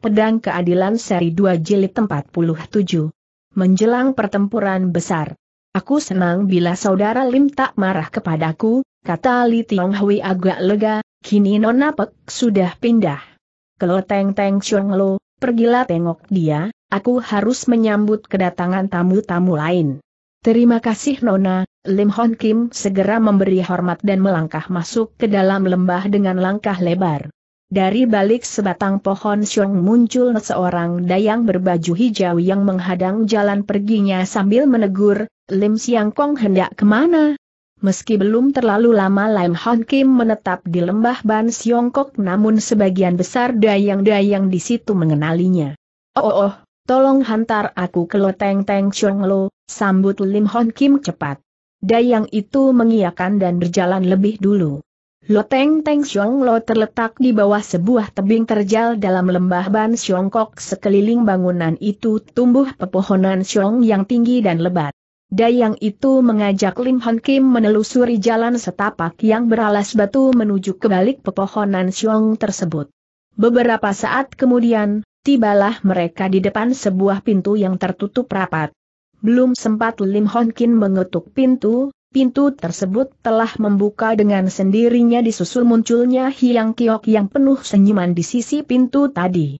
Pedang Keadilan Seri 2 Jilid 47. Menjelang pertempuran besar. Aku senang bila saudara Lim tak marah kepadaku, kata Li Tiong Hui agak lega, kini Nona Pek sudah pindah. Kelo Teng Teng Chong Lo, pergilah tengok dia, aku harus menyambut kedatangan tamu-tamu lain. Terima kasih Nona, Lim Hon Kim segera memberi hormat dan melangkah masuk ke dalam lembah dengan langkah lebar. Dari balik sebatang pohon siung muncul seorang dayang berbaju hijau yang menghadang jalan perginya sambil menegur, Lim Siang Kong hendak kemana? Meski belum terlalu lama Lim Hon Kim menetap di lembah Ban Kok namun sebagian besar dayang-dayang di situ mengenalinya. Oh, oh, oh tolong hantar aku ke Loteng Teng Chong Lo, sambut Lim Hon Kim cepat. Dayang itu mengiakan dan berjalan lebih dulu. Loteng Teng Xiong Lo terletak di bawah sebuah tebing terjal dalam lembah Ban Xiongkok sekeliling bangunan itu tumbuh pepohonan Xiong yang tinggi dan lebat. Dayang itu mengajak Lim Hon Kim menelusuri jalan setapak yang beralas batu menuju ke balik pepohonan Xiong tersebut. Beberapa saat kemudian, tibalah mereka di depan sebuah pintu yang tertutup rapat. Belum sempat Lim Hon Kim mengetuk pintu, Pintu tersebut telah membuka dengan sendirinya disusul munculnya Hiang Kiok yang penuh senyuman di sisi pintu tadi.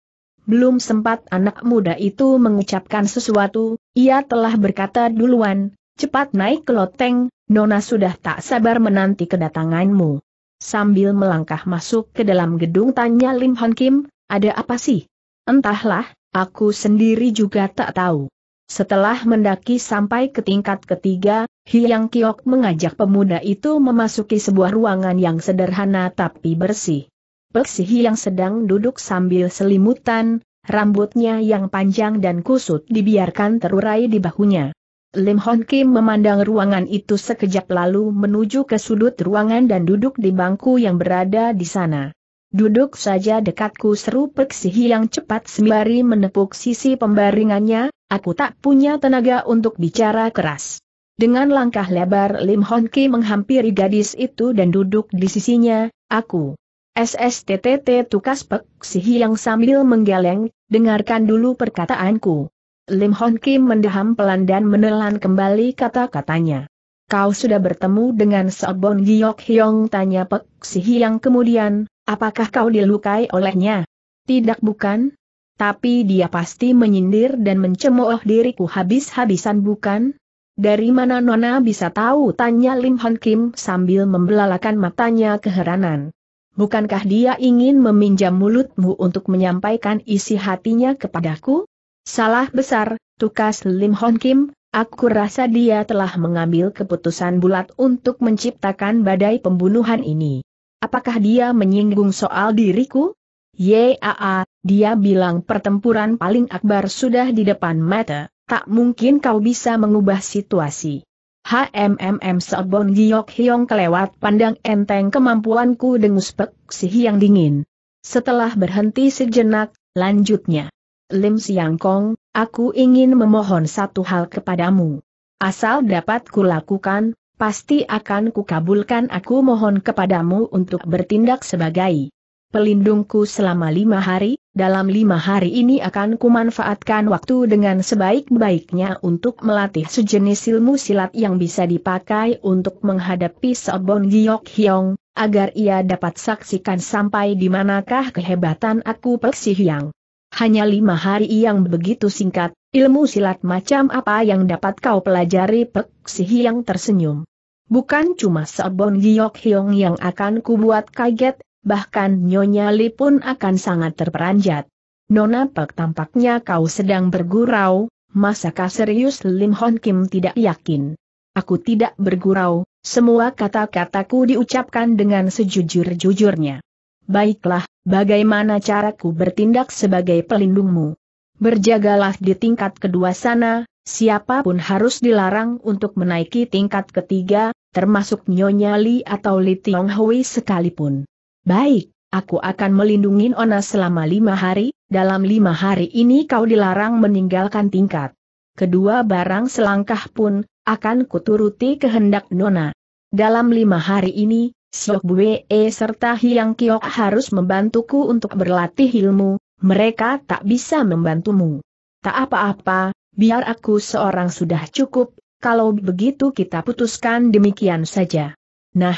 Belum sempat anak muda itu mengucapkan sesuatu, ia telah berkata duluan, cepat naik ke loteng, Nona sudah tak sabar menanti kedatanganmu. Sambil melangkah masuk ke dalam gedung tanya Lim Hon Kim, ada apa sih? Entahlah, aku sendiri juga tak tahu. Setelah mendaki sampai ke tingkat ketiga, Hiang Kiok mengajak pemuda itu memasuki sebuah ruangan yang sederhana tapi bersih. Peksi Hiang sedang duduk sambil selimutan, rambutnya yang panjang dan kusut dibiarkan terurai di bahunya. Lim Hon Kim memandang ruangan itu sekejap lalu menuju ke sudut ruangan dan duduk di bangku yang berada di sana. Duduk saja dekatku seru Peksi Hiang cepat sembari menepuk sisi pembaringannya, aku tak punya tenaga untuk bicara keras. Dengan langkah lebar Lim Hon Ki menghampiri gadis itu dan duduk di sisinya, aku. SSTTT tukas pek sihi yang sambil menggeleng, dengarkan dulu perkataanku. Lim Hon Ki mendaham pelan dan menelan kembali kata-katanya. Kau sudah bertemu dengan Sobon Giok Hyong tanya Pek Sihi yang kemudian, apakah kau dilukai olehnya? Tidak bukan? Tapi dia pasti menyindir dan mencemooh diriku habis-habisan bukan? Dari mana Nona bisa tahu? Tanya Lim Han Kim sambil membelalakan matanya keheranan. Bukankah dia ingin meminjam mulutmu untuk menyampaikan isi hatinya kepadaku? Salah besar, tukas Lim Hon Kim, aku rasa dia telah mengambil keputusan bulat untuk menciptakan badai pembunuhan ini. Apakah dia menyinggung soal diriku? Yaa, dia bilang pertempuran paling akbar sudah di depan mata tak mungkin kau bisa mengubah situasi. HMMM Sobon Giok Hiong kelewat pandang enteng kemampuanku dengus pek si yang dingin. Setelah berhenti sejenak, lanjutnya. Lim Siang Kong, aku ingin memohon satu hal kepadamu. Asal dapat kulakukan, pasti akan kukabulkan aku mohon kepadamu untuk bertindak sebagai pelindungku selama lima hari, dalam lima hari ini akan kumanfaatkan waktu dengan sebaik-baiknya untuk melatih sejenis ilmu silat yang bisa dipakai untuk menghadapi Sobon Giyok Hyong, agar ia dapat saksikan sampai di manakah kehebatan aku Peksi Hyang. Hanya lima hari yang begitu singkat, ilmu silat macam apa yang dapat kau pelajari Peksi Hyang tersenyum. Bukan cuma Sobon Giyok Hyong yang akan kubuat kaget, bahkan Nyonya Li pun akan sangat terperanjat. Nona Pek tampaknya kau sedang bergurau, masakah serius Lim Hon Kim tidak yakin? Aku tidak bergurau, semua kata-kataku diucapkan dengan sejujur-jujurnya. Baiklah, bagaimana caraku bertindak sebagai pelindungmu? Berjagalah di tingkat kedua sana, siapapun harus dilarang untuk menaiki tingkat ketiga, termasuk Nyonya Li atau Li Tiong Hui sekalipun. Baik, aku akan melindungi Ona selama lima hari, dalam lima hari ini kau dilarang meninggalkan tingkat. Kedua barang selangkah pun, akan kuturuti kehendak Nona. Dalam lima hari ini, Siok Bue serta Hiang Kiok harus membantuku untuk berlatih ilmu, mereka tak bisa membantumu. Tak apa-apa, biar aku seorang sudah cukup, kalau begitu kita putuskan demikian saja. Nah,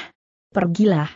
pergilah.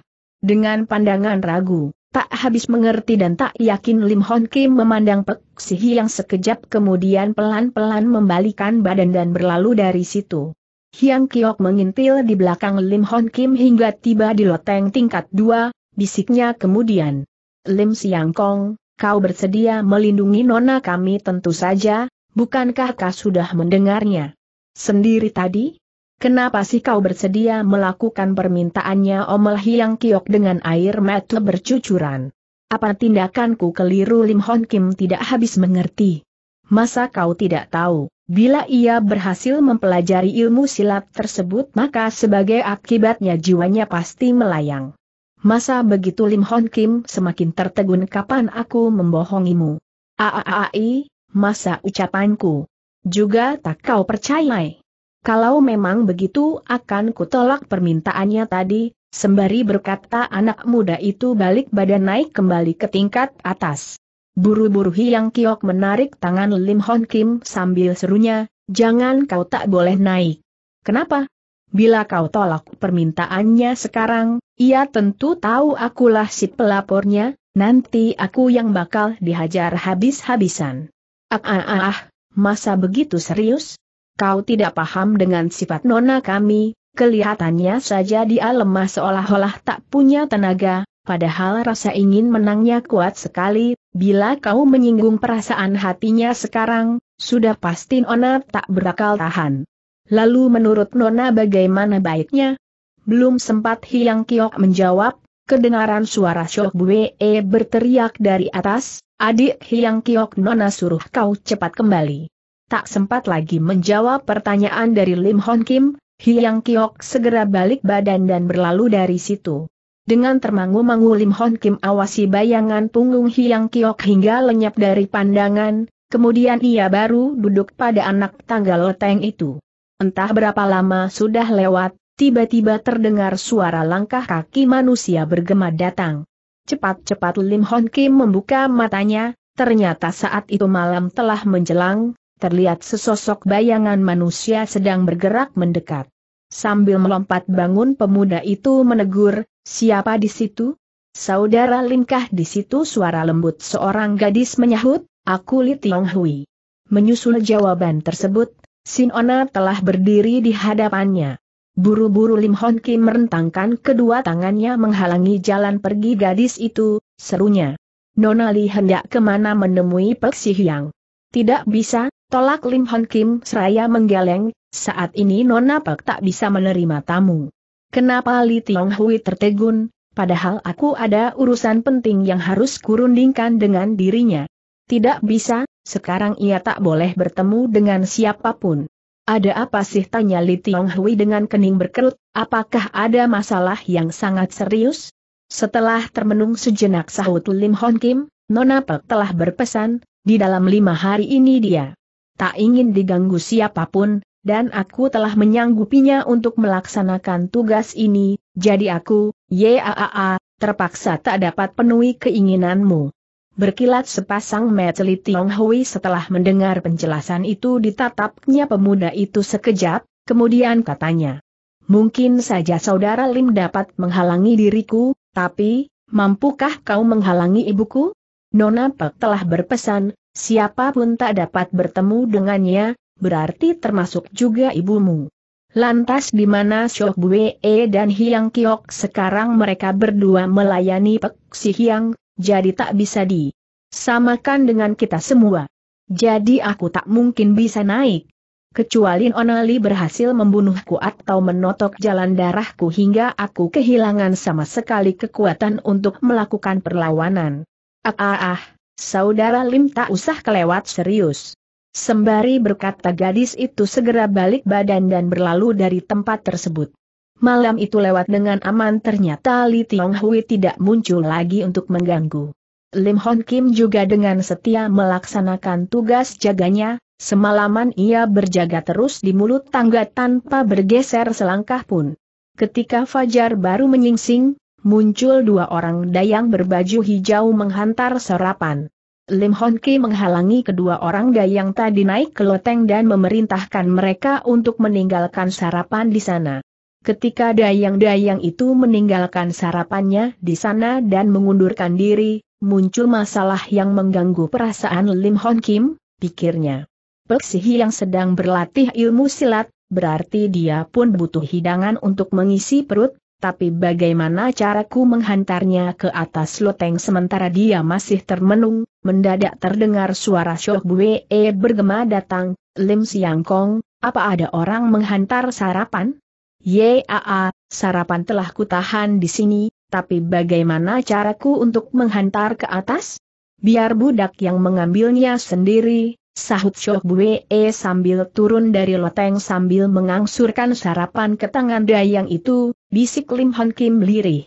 Dengan pandangan ragu, tak habis mengerti dan tak yakin Lim Hon Kim memandang Pek Sihi yang sekejap kemudian pelan-pelan membalikan badan dan berlalu dari situ. Hiang Kiok mengintil di belakang Lim Hon Kim hingga tiba di loteng tingkat dua, bisiknya kemudian. Lim Siang Kong, kau bersedia melindungi nona kami tentu saja, bukankah kau sudah mendengarnya? Sendiri tadi? Kenapa sih kau bersedia melakukan permintaannya Omel Hiang Kiok dengan air mata bercucuran? Apa tindakanku keliru Lim Hon Kim tidak habis mengerti. Masa kau tidak tahu, bila ia berhasil mempelajari ilmu silat tersebut maka sebagai akibatnya jiwanya pasti melayang. Masa begitu Lim Hon Kim semakin tertegun kapan aku membohongimu. Aaai, masa ucapanku. Juga tak kau percayai. Kalau memang begitu akan kutolak permintaannya tadi, sembari berkata anak muda itu balik badan naik kembali ke tingkat atas. Buru-buru Hiang Kiok menarik tangan Lim Hon Kim sambil serunya, jangan kau tak boleh naik. Kenapa? Bila kau tolak permintaannya sekarang, ia tentu tahu akulah si pelapornya, nanti aku yang bakal dihajar habis-habisan. Ah ah ah, ah masa begitu serius? kau tidak paham dengan sifat nona kami, kelihatannya saja dia lemah seolah-olah tak punya tenaga, padahal rasa ingin menangnya kuat sekali, bila kau menyinggung perasaan hatinya sekarang, sudah pasti nona tak berakal tahan. Lalu menurut nona bagaimana baiknya? Belum sempat Hiang Kiok menjawab, kedengaran suara Syok Bue berteriak dari atas, Adik Hiang Kiok Nona suruh kau cepat kembali. Tak sempat lagi menjawab pertanyaan dari Lim Hon Kim, Hyang Kiok segera balik badan dan berlalu dari situ. Dengan termangu-mangu Lim Hon Kim awasi bayangan punggung Hyang Kiok hingga lenyap dari pandangan, kemudian ia baru duduk pada anak tangga leteng itu. Entah berapa lama sudah lewat, tiba-tiba terdengar suara langkah kaki manusia bergema datang. Cepat-cepat Lim Hon Kim membuka matanya, ternyata saat itu malam telah menjelang, terlihat sesosok bayangan manusia sedang bergerak mendekat. Sambil melompat bangun pemuda itu menegur, siapa di situ? Saudara lingkah di situ suara lembut seorang gadis menyahut, aku Li Tiong Hui. Menyusul jawaban tersebut, Sinona telah berdiri di hadapannya. Buru-buru Lim Hon Kim merentangkan kedua tangannya menghalangi jalan pergi gadis itu, serunya. Nona Li hendak kemana menemui Pek Si Hyang. Tidak bisa, Tolak Lim Hon Kim seraya menggeleng, saat ini Nona Pak tak bisa menerima tamu. Kenapa Li Tiong Hui tertegun, padahal aku ada urusan penting yang harus kurundingkan dengan dirinya. Tidak bisa, sekarang ia tak boleh bertemu dengan siapapun. Ada apa sih tanya Li Tiong Hui dengan kening berkerut, apakah ada masalah yang sangat serius? Setelah termenung sejenak sahut Lim Hon Kim, Nona Pak telah berpesan, di dalam lima hari ini dia tak ingin diganggu siapapun, dan aku telah menyanggupinya untuk melaksanakan tugas ini, jadi aku, YAAA, terpaksa tak dapat penuhi keinginanmu. Berkilat sepasang mata Li Tiong Hui setelah mendengar penjelasan itu ditatapnya pemuda itu sekejap, kemudian katanya. Mungkin saja saudara Lim dapat menghalangi diriku, tapi, mampukah kau menghalangi ibuku? Nona Pek telah berpesan, siapapun tak dapat bertemu dengannya, berarti termasuk juga ibumu. Lantas di mana Syok Bue dan Hiang Kiok sekarang mereka berdua melayani Pek Si Hyang, jadi tak bisa di samakan dengan kita semua. Jadi aku tak mungkin bisa naik. Kecuali Onali berhasil membunuhku atau menotok jalan darahku hingga aku kehilangan sama sekali kekuatan untuk melakukan perlawanan. Ah ah ah. Saudara Lim tak usah kelewat serius. Sembari berkata gadis itu segera balik badan dan berlalu dari tempat tersebut. Malam itu lewat dengan aman ternyata Li Tiong Hui tidak muncul lagi untuk mengganggu. Lim Hon Kim juga dengan setia melaksanakan tugas jaganya, semalaman ia berjaga terus di mulut tangga tanpa bergeser selangkah pun. Ketika Fajar baru menyingsing, muncul dua orang dayang berbaju hijau menghantar sarapan. Lim Hon Ki menghalangi kedua orang dayang tadi naik ke loteng dan memerintahkan mereka untuk meninggalkan sarapan di sana. Ketika dayang-dayang itu meninggalkan sarapannya di sana dan mengundurkan diri, muncul masalah yang mengganggu perasaan Lim Hon Kim, pikirnya. Peksihi yang sedang berlatih ilmu silat, berarti dia pun butuh hidangan untuk mengisi perut, tapi bagaimana caraku menghantarnya ke atas loteng sementara dia masih termenung, mendadak terdengar suara Syok Bue bergema datang, Lim Siang Kong, apa ada orang menghantar sarapan? Yaa, sarapan telah kutahan di sini, tapi bagaimana caraku untuk menghantar ke atas? Biar budak yang mengambilnya sendiri, sahut Shohbue e sambil turun dari loteng sambil mengangsurkan sarapan ke tangan dayang itu, bisik Lim Hon Kim lirih.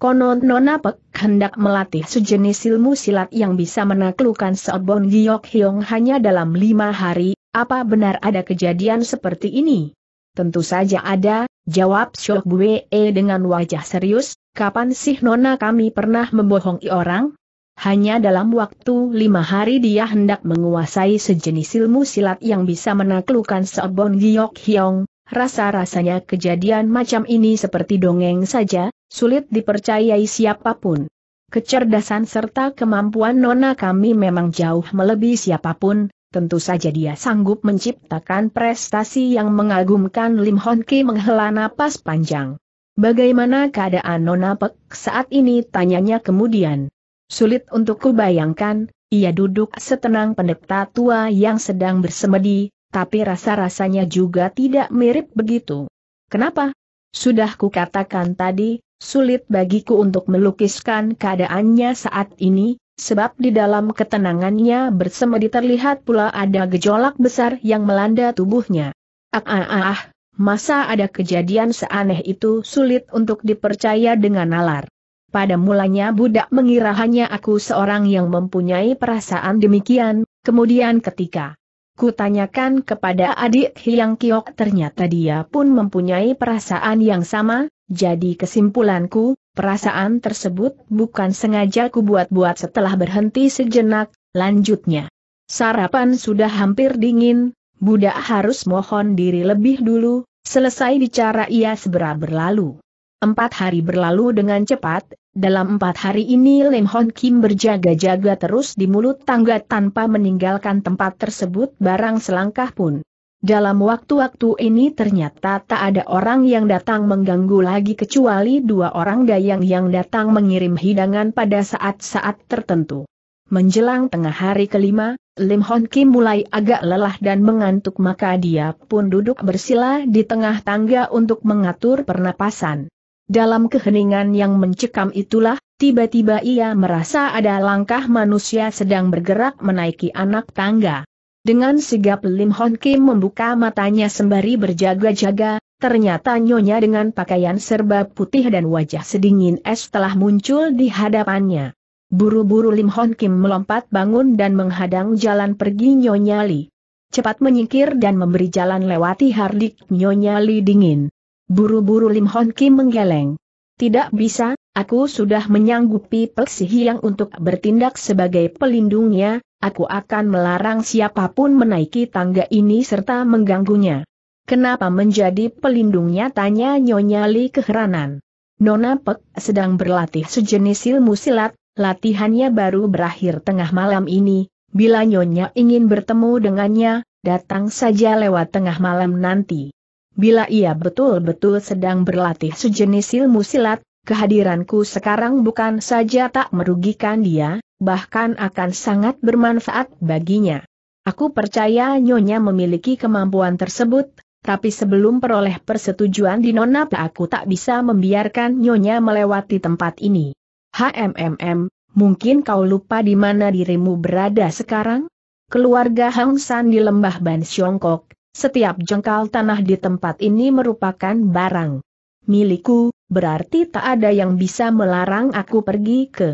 Konon Nona Pek hendak melatih sejenis ilmu silat yang bisa menaklukkan Seobon Giyok Hyong hanya dalam lima hari, apa benar ada kejadian seperti ini? Tentu saja ada, jawab Shohbue e dengan wajah serius, kapan sih Nona kami pernah membohongi orang? Hanya dalam waktu lima hari dia hendak menguasai sejenis ilmu silat yang bisa menaklukkan Seobon Giyok Hyong, rasa-rasanya kejadian macam ini seperti dongeng saja, sulit dipercayai siapapun. Kecerdasan serta kemampuan nona kami memang jauh melebihi siapapun, tentu saja dia sanggup menciptakan prestasi yang mengagumkan Lim Hon Ki menghela napas panjang. Bagaimana keadaan Nona Pek saat ini tanyanya kemudian. Sulit untuk kubayangkan, ia duduk setenang pendeta tua yang sedang bersemedi, tapi rasa-rasanya juga tidak mirip begitu. Kenapa? Sudah kukatakan tadi, sulit bagiku untuk melukiskan keadaannya saat ini, sebab di dalam ketenangannya bersemedi terlihat pula ada gejolak besar yang melanda tubuhnya. Ah, ah, ah, ah masa ada kejadian seaneh itu sulit untuk dipercaya dengan nalar. Pada mulanya budak mengira hanya aku seorang yang mempunyai perasaan demikian, kemudian ketika kutanyakan kepada adik Hyang Kiok ternyata dia pun mempunyai perasaan yang sama, jadi kesimpulanku, perasaan tersebut bukan sengaja kubuat-buat setelah berhenti sejenak, lanjutnya. Sarapan sudah hampir dingin, budak harus mohon diri lebih dulu, selesai bicara ia segera berlalu. Empat hari berlalu dengan cepat, dalam empat hari ini Lim Hon Kim berjaga-jaga terus di mulut tangga tanpa meninggalkan tempat tersebut barang selangkah pun. Dalam waktu-waktu ini ternyata tak ada orang yang datang mengganggu lagi kecuali dua orang dayang yang datang mengirim hidangan pada saat-saat tertentu. Menjelang tengah hari kelima, Lim Hon Kim mulai agak lelah dan mengantuk maka dia pun duduk bersila di tengah tangga untuk mengatur pernapasan. Dalam keheningan yang mencekam itulah, tiba-tiba ia merasa ada langkah manusia sedang bergerak menaiki anak tangga. Dengan sigap Lim Hon Kim membuka matanya sembari berjaga-jaga, ternyata nyonya dengan pakaian serba putih dan wajah sedingin es telah muncul di hadapannya. Buru-buru Lim Hon Kim melompat bangun dan menghadang jalan pergi Nyonya Li. Cepat menyingkir dan memberi jalan lewati hardik Nyonya Li dingin. Buru-buru Lim Hon Ki menggeleng. Tidak bisa, aku sudah menyanggupi Pek yang untuk bertindak sebagai pelindungnya, aku akan melarang siapapun menaiki tangga ini serta mengganggunya. Kenapa menjadi pelindungnya tanya Nyonya Li keheranan. Nona Pek sedang berlatih sejenis ilmu silat, latihannya baru berakhir tengah malam ini, bila Nyonya ingin bertemu dengannya, datang saja lewat tengah malam nanti bila ia betul-betul sedang berlatih sejenis ilmu silat, kehadiranku sekarang bukan saja tak merugikan dia, bahkan akan sangat bermanfaat baginya. Aku percaya Nyonya memiliki kemampuan tersebut, tapi sebelum peroleh persetujuan di Nona aku tak bisa membiarkan Nyonya melewati tempat ini. HMMM, mungkin kau lupa di mana dirimu berada sekarang? Keluarga Hang San di lembah Ban Siongkok, setiap jengkal tanah di tempat ini merupakan barang milikku, berarti tak ada yang bisa melarang aku pergi ke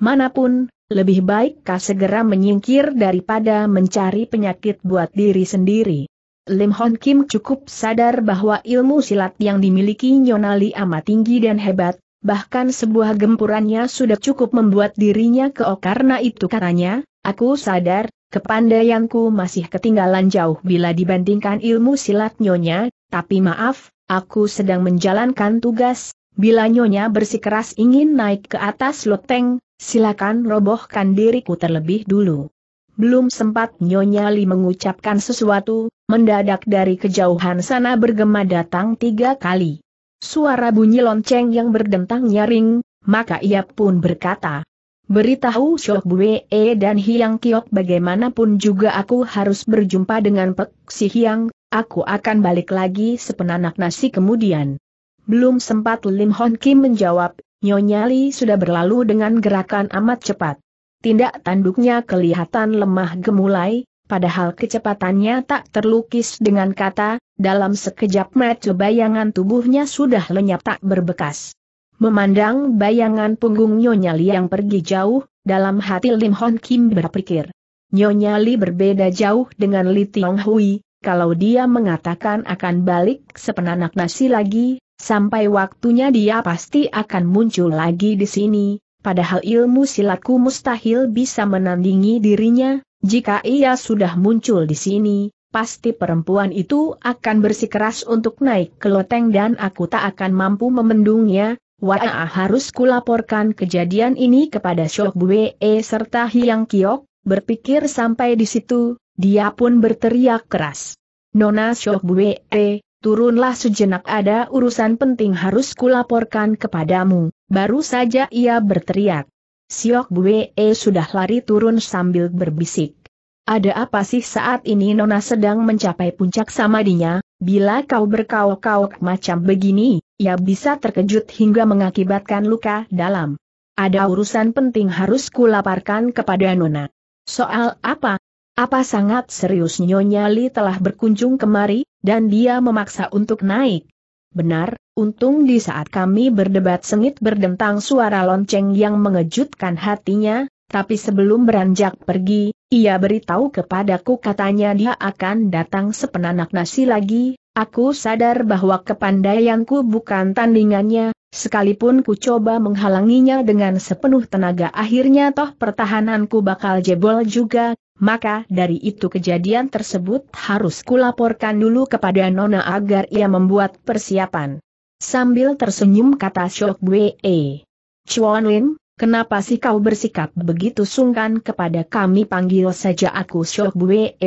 manapun, lebih baik kau segera menyingkir daripada mencari penyakit buat diri sendiri. Lim Hon Kim cukup sadar bahwa ilmu silat yang dimiliki Nyonali amat tinggi dan hebat, bahkan sebuah gempurannya sudah cukup membuat dirinya keok karena itu katanya, aku sadar, Kepandaianku masih ketinggalan jauh bila dibandingkan ilmu silat Nyonya, tapi maaf, aku sedang menjalankan tugas, bila Nyonya bersikeras ingin naik ke atas loteng, silakan robohkan diriku terlebih dulu. Belum sempat Nyonya Li mengucapkan sesuatu, mendadak dari kejauhan sana bergema datang tiga kali. Suara bunyi lonceng yang berdentang nyaring, maka ia pun berkata, Beritahu Syok Bue e dan Hiang Kiok bagaimanapun juga aku harus berjumpa dengan Pek Si Hiang, aku akan balik lagi sepenanak nasi kemudian. Belum sempat Lim Hon Kim menjawab, Nyonya Li sudah berlalu dengan gerakan amat cepat. Tindak tanduknya kelihatan lemah gemulai, padahal kecepatannya tak terlukis dengan kata, dalam sekejap mata bayangan tubuhnya sudah lenyap tak berbekas. Memandang bayangan punggung Nyonya Li yang pergi jauh, dalam hati Lim Hon Kim berpikir. Nyonya Li berbeda jauh dengan Li Tiong Hui, kalau dia mengatakan akan balik sepenanak nasi lagi, sampai waktunya dia pasti akan muncul lagi di sini, padahal ilmu silatku mustahil bisa menandingi dirinya, jika ia sudah muncul di sini, pasti perempuan itu akan bersikeras untuk naik ke loteng dan aku tak akan mampu memendungnya, Wah harus kulaporkan kejadian ini kepada Syok Bue e serta Hyang Kiok, berpikir sampai di situ, dia pun berteriak keras. Nona Syok Bue, e, turunlah sejenak ada urusan penting harus kulaporkan kepadamu, baru saja ia berteriak. Syok Bue e sudah lari turun sambil berbisik. Ada apa sih saat ini Nona sedang mencapai puncak samadinya, bila kau berkaok-kaok macam begini? ia bisa terkejut hingga mengakibatkan luka dalam. Ada urusan penting harus kulaparkan kepada Nona. Soal apa? Apa sangat serius Nyonya Li telah berkunjung kemari, dan dia memaksa untuk naik. Benar, untung di saat kami berdebat sengit berdentang suara lonceng yang mengejutkan hatinya, tapi sebelum beranjak pergi, ia beritahu kepadaku katanya dia akan datang sepenanak nasi lagi, Aku sadar bahwa kepandaianku bukan tandingannya, sekalipun ku coba menghalanginya dengan sepenuh tenaga akhirnya toh pertahananku bakal jebol juga, maka dari itu kejadian tersebut harus kulaporkan dulu kepada Nona agar ia membuat persiapan. Sambil tersenyum kata Shok Bwe. Chuan Lin, kenapa sih kau bersikap begitu sungkan kepada kami panggil saja aku Shok Bwe,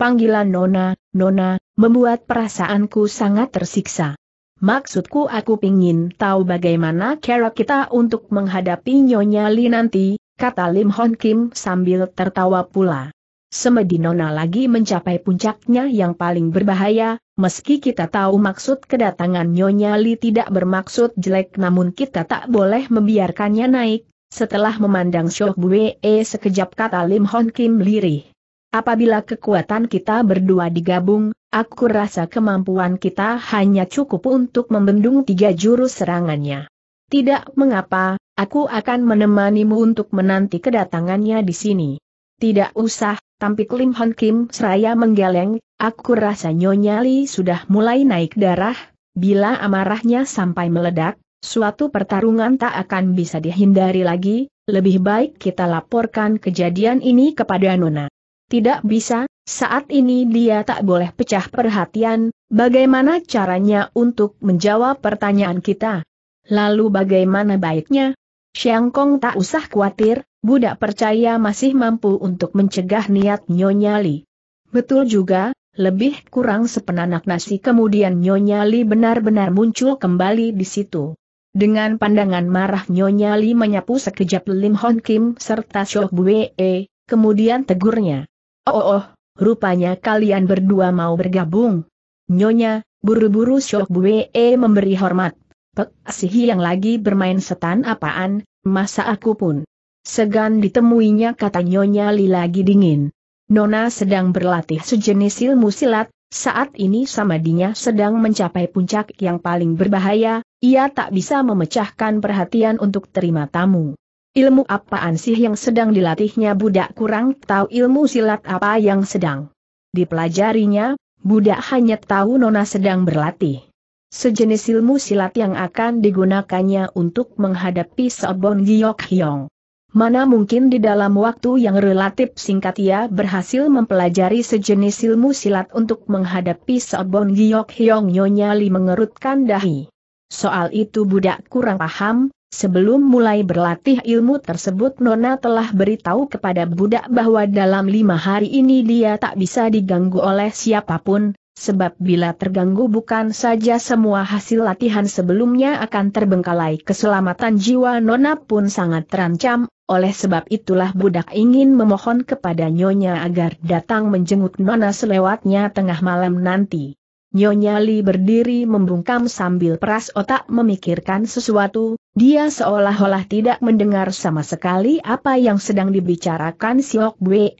Panggilan Nona, Nona, membuat perasaanku sangat tersiksa. Maksudku aku pingin tahu bagaimana cara kita untuk menghadapi Nyonya Li nanti, kata Lim Hon Kim sambil tertawa pula. Semedi Nona lagi mencapai puncaknya yang paling berbahaya, meski kita tahu maksud kedatangan Nyonya Li tidak bermaksud jelek namun kita tak boleh membiarkannya naik, setelah memandang Shoh Bue sekejap kata Lim Hon Kim lirih. Apabila kekuatan kita berdua digabung, aku rasa kemampuan kita hanya cukup untuk membendung tiga jurus serangannya. Tidak mengapa, aku akan menemanimu untuk menanti kedatangannya di sini. Tidak usah, tampik Lim Hon Kim seraya menggeleng, aku rasa Nyonya Li sudah mulai naik darah, bila amarahnya sampai meledak, suatu pertarungan tak akan bisa dihindari lagi, lebih baik kita laporkan kejadian ini kepada Nona. Tidak bisa, saat ini dia tak boleh pecah perhatian, bagaimana caranya untuk menjawab pertanyaan kita? Lalu bagaimana baiknya? Xiang Kong tak usah khawatir, budak percaya masih mampu untuk mencegah niat Nyonya Li. Betul juga, lebih kurang sepenanak nasi kemudian Nyonya Li benar-benar muncul kembali di situ. Dengan pandangan marah Nyonya Li menyapu sekejap Lim Hon Kim serta Shok Bue, kemudian tegurnya. Oh, oh, oh, rupanya kalian berdua mau bergabung. Nyonya, buru-buru Syok Buwe memberi hormat. Pek Sihi yang lagi bermain setan apaan, masa aku pun. Segan ditemuinya kata Nyonya Li lagi dingin. Nona sedang berlatih sejenis ilmu silat, saat ini samadinya sedang mencapai puncak yang paling berbahaya, ia tak bisa memecahkan perhatian untuk terima tamu. Ilmu apaan sih yang sedang dilatihnya budak kurang tahu ilmu silat apa yang sedang dipelajarinya, budak hanya tahu Nona sedang berlatih. Sejenis ilmu silat yang akan digunakannya untuk menghadapi Sobon Giyok Hyong. Mana mungkin di dalam waktu yang relatif singkat ia berhasil mempelajari sejenis ilmu silat untuk menghadapi Sobon Giyok Hyong Nyonya Li mengerutkan dahi. Soal itu budak kurang paham, Sebelum mulai berlatih ilmu tersebut Nona telah beritahu kepada budak bahwa dalam lima hari ini dia tak bisa diganggu oleh siapapun, sebab bila terganggu bukan saja semua hasil latihan sebelumnya akan terbengkalai keselamatan jiwa Nona pun sangat terancam, oleh sebab itulah budak ingin memohon kepada Nyonya agar datang menjenguk Nona selewatnya tengah malam nanti. Nyonya Li berdiri membungkam sambil peras otak memikirkan sesuatu, dia seolah-olah tidak mendengar sama sekali apa yang sedang dibicarakan Siok Bwe.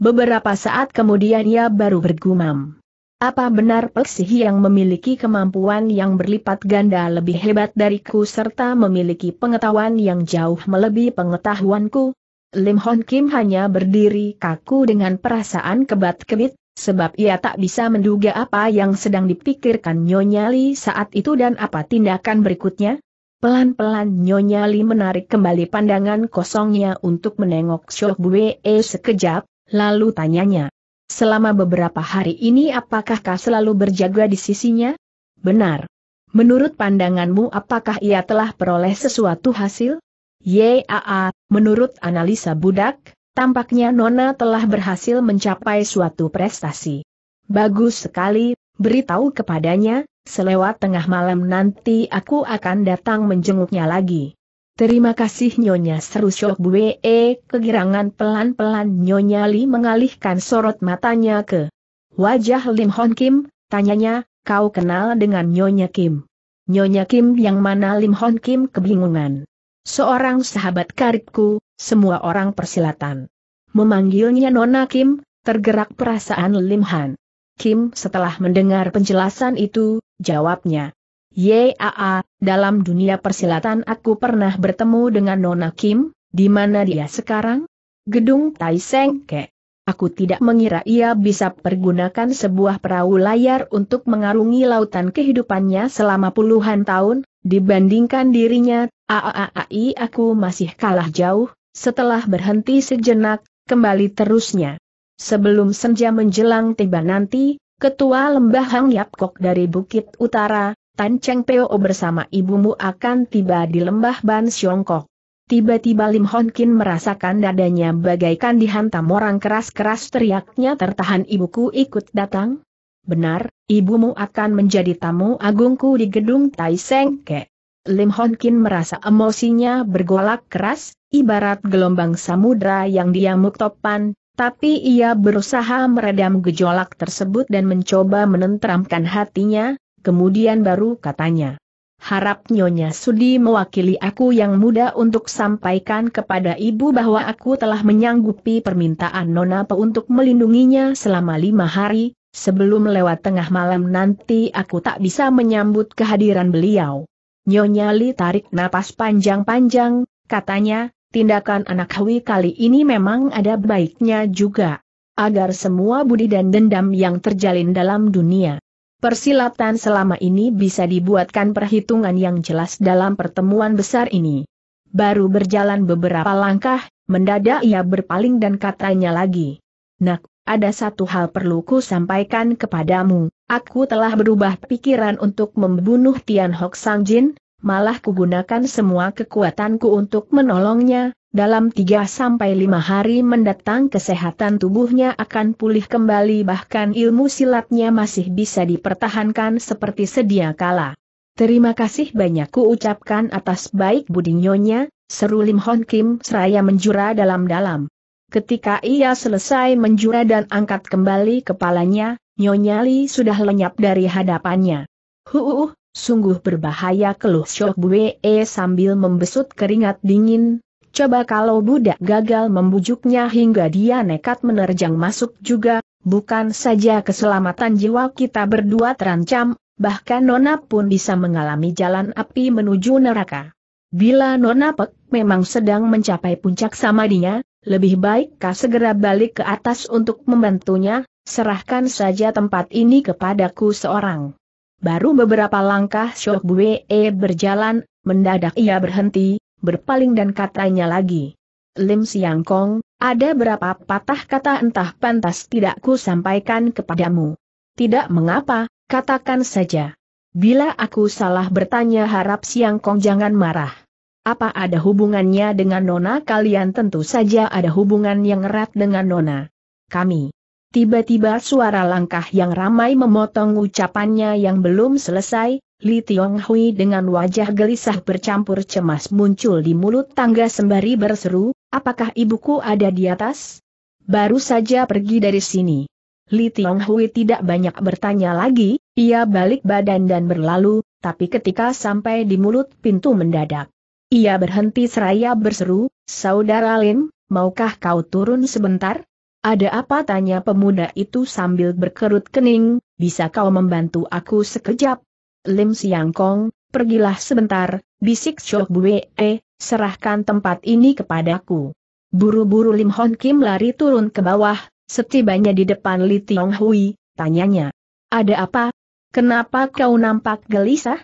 Beberapa saat kemudian ia baru bergumam. Apa benar Peksihi yang memiliki kemampuan yang berlipat ganda lebih hebat dariku serta memiliki pengetahuan yang jauh melebihi pengetahuanku? Lim Hon Kim hanya berdiri kaku dengan perasaan kebat-kebit, sebab ia tak bisa menduga apa yang sedang dipikirkan Nyonya Li saat itu dan apa tindakan berikutnya. Pelan-pelan Nyonya Li menarik kembali pandangan kosongnya untuk menengok Syok Bue e sekejap, lalu tanyanya. Selama beberapa hari ini apakah kau selalu berjaga di sisinya? Benar. Menurut pandanganmu apakah ia telah peroleh sesuatu hasil? Yaa, menurut analisa budak, Tampaknya Nona telah berhasil mencapai suatu prestasi. Bagus sekali, beritahu kepadanya, selewat tengah malam nanti aku akan datang menjenguknya lagi. Terima kasih Nyonya seru Syok Bue e, kegirangan pelan-pelan Nyonya Li mengalihkan sorot matanya ke wajah Lim Hon Kim, tanyanya, kau kenal dengan Nyonya Kim. Nyonya Kim yang mana Lim Hon Kim kebingungan. Seorang sahabat karibku, semua orang persilatan. Memanggilnya Nona Kim, tergerak perasaan Lim Han. Kim setelah mendengar penjelasan itu, jawabnya. Yaa, dalam dunia persilatan aku pernah bertemu dengan Nona Kim, di mana dia sekarang? Gedung Tai Seng Ke. Aku tidak mengira ia bisa pergunakan sebuah perahu layar untuk mengarungi lautan kehidupannya selama puluhan tahun, dibandingkan dirinya, aaai aku masih kalah jauh, setelah berhenti sejenak, kembali terusnya. Sebelum senja menjelang tiba nanti, Ketua Lembah Hang Yapkok dari Bukit Utara, Tan Cheng Peo bersama ibumu akan tiba di Lembah Ban Siongkok. Tiba-tiba Lim Hon Kin merasakan dadanya bagaikan dihantam orang keras-keras teriaknya tertahan ibuku ikut datang. Benar, ibumu akan menjadi tamu agungku di gedung Tai Seng Ke. Lim Hon Kin merasa emosinya bergolak keras, ibarat gelombang samudra yang diamuk topan, tapi ia berusaha meredam gejolak tersebut dan mencoba menenteramkan hatinya, kemudian baru katanya. Harap Nyonya Sudi mewakili aku yang muda untuk sampaikan kepada ibu bahwa aku telah menyanggupi permintaan Nona Pe untuk melindunginya selama lima hari, sebelum lewat tengah malam nanti aku tak bisa menyambut kehadiran beliau. Nyonya Li tarik napas panjang-panjang, katanya, tindakan anak Hui kali ini memang ada baiknya juga. Agar semua budi dan dendam yang terjalin dalam dunia. Persilatan selama ini bisa dibuatkan perhitungan yang jelas dalam pertemuan besar ini. Baru berjalan beberapa langkah, mendadak ia berpaling dan katanya lagi. Nak, ada satu hal perlu ku sampaikan kepadamu. Aku telah berubah pikiran untuk membunuh Tian Hok Sang Jin, malah kugunakan semua kekuatanku untuk menolongnya, dalam 3-5 hari mendatang kesehatan tubuhnya akan pulih kembali bahkan ilmu silatnya masih bisa dipertahankan seperti sedia kala. Terima kasih banyak ku ucapkan atas baik Budinya, seru Lim Hon Kim seraya menjura dalam-dalam. Ketika ia selesai menjura dan angkat kembali kepalanya, Nyonya Li sudah lenyap dari hadapannya. Huuuh, sungguh berbahaya keluh Syok Bue e sambil membesut keringat dingin. Coba kalau budak gagal membujuknya hingga dia nekat menerjang masuk juga, bukan saja keselamatan jiwa kita berdua terancam, bahkan Nona pun bisa mengalami jalan api menuju neraka. Bila Nona Pek memang sedang mencapai puncak samadinya, lebih baik kau segera balik ke atas untuk membantunya, serahkan saja tempat ini kepadaku seorang. Baru beberapa langkah Syok Bue berjalan, mendadak ia berhenti, berpaling dan katanya lagi. Lim Siang Kong, ada berapa patah kata entah pantas tidak ku sampaikan kepadamu. Tidak mengapa, katakan saja. Bila aku salah bertanya harap Siang Kong jangan marah. Apa ada hubungannya dengan Nona? Kalian tentu saja ada hubungan yang erat dengan Nona. Kami. Tiba-tiba suara langkah yang ramai memotong ucapannya yang belum selesai, Li Tiong Hui dengan wajah gelisah bercampur cemas muncul di mulut tangga sembari berseru, apakah ibuku ada di atas? Baru saja pergi dari sini. Li Tiong Hui tidak banyak bertanya lagi, ia balik badan dan berlalu, tapi ketika sampai di mulut pintu mendadak. Ia berhenti seraya berseru, Saudara Lin, maukah kau turun sebentar? Ada apa tanya pemuda itu sambil berkerut kening, bisa kau membantu aku sekejap? Lim Siang Kong, pergilah sebentar, bisik Chok Bue, eh, serahkan tempat ini kepadaku. Buru-buru Lim Hon Kim lari turun ke bawah, setibanya di depan Li Tiong Hui, tanyanya. Ada apa? Kenapa kau nampak gelisah?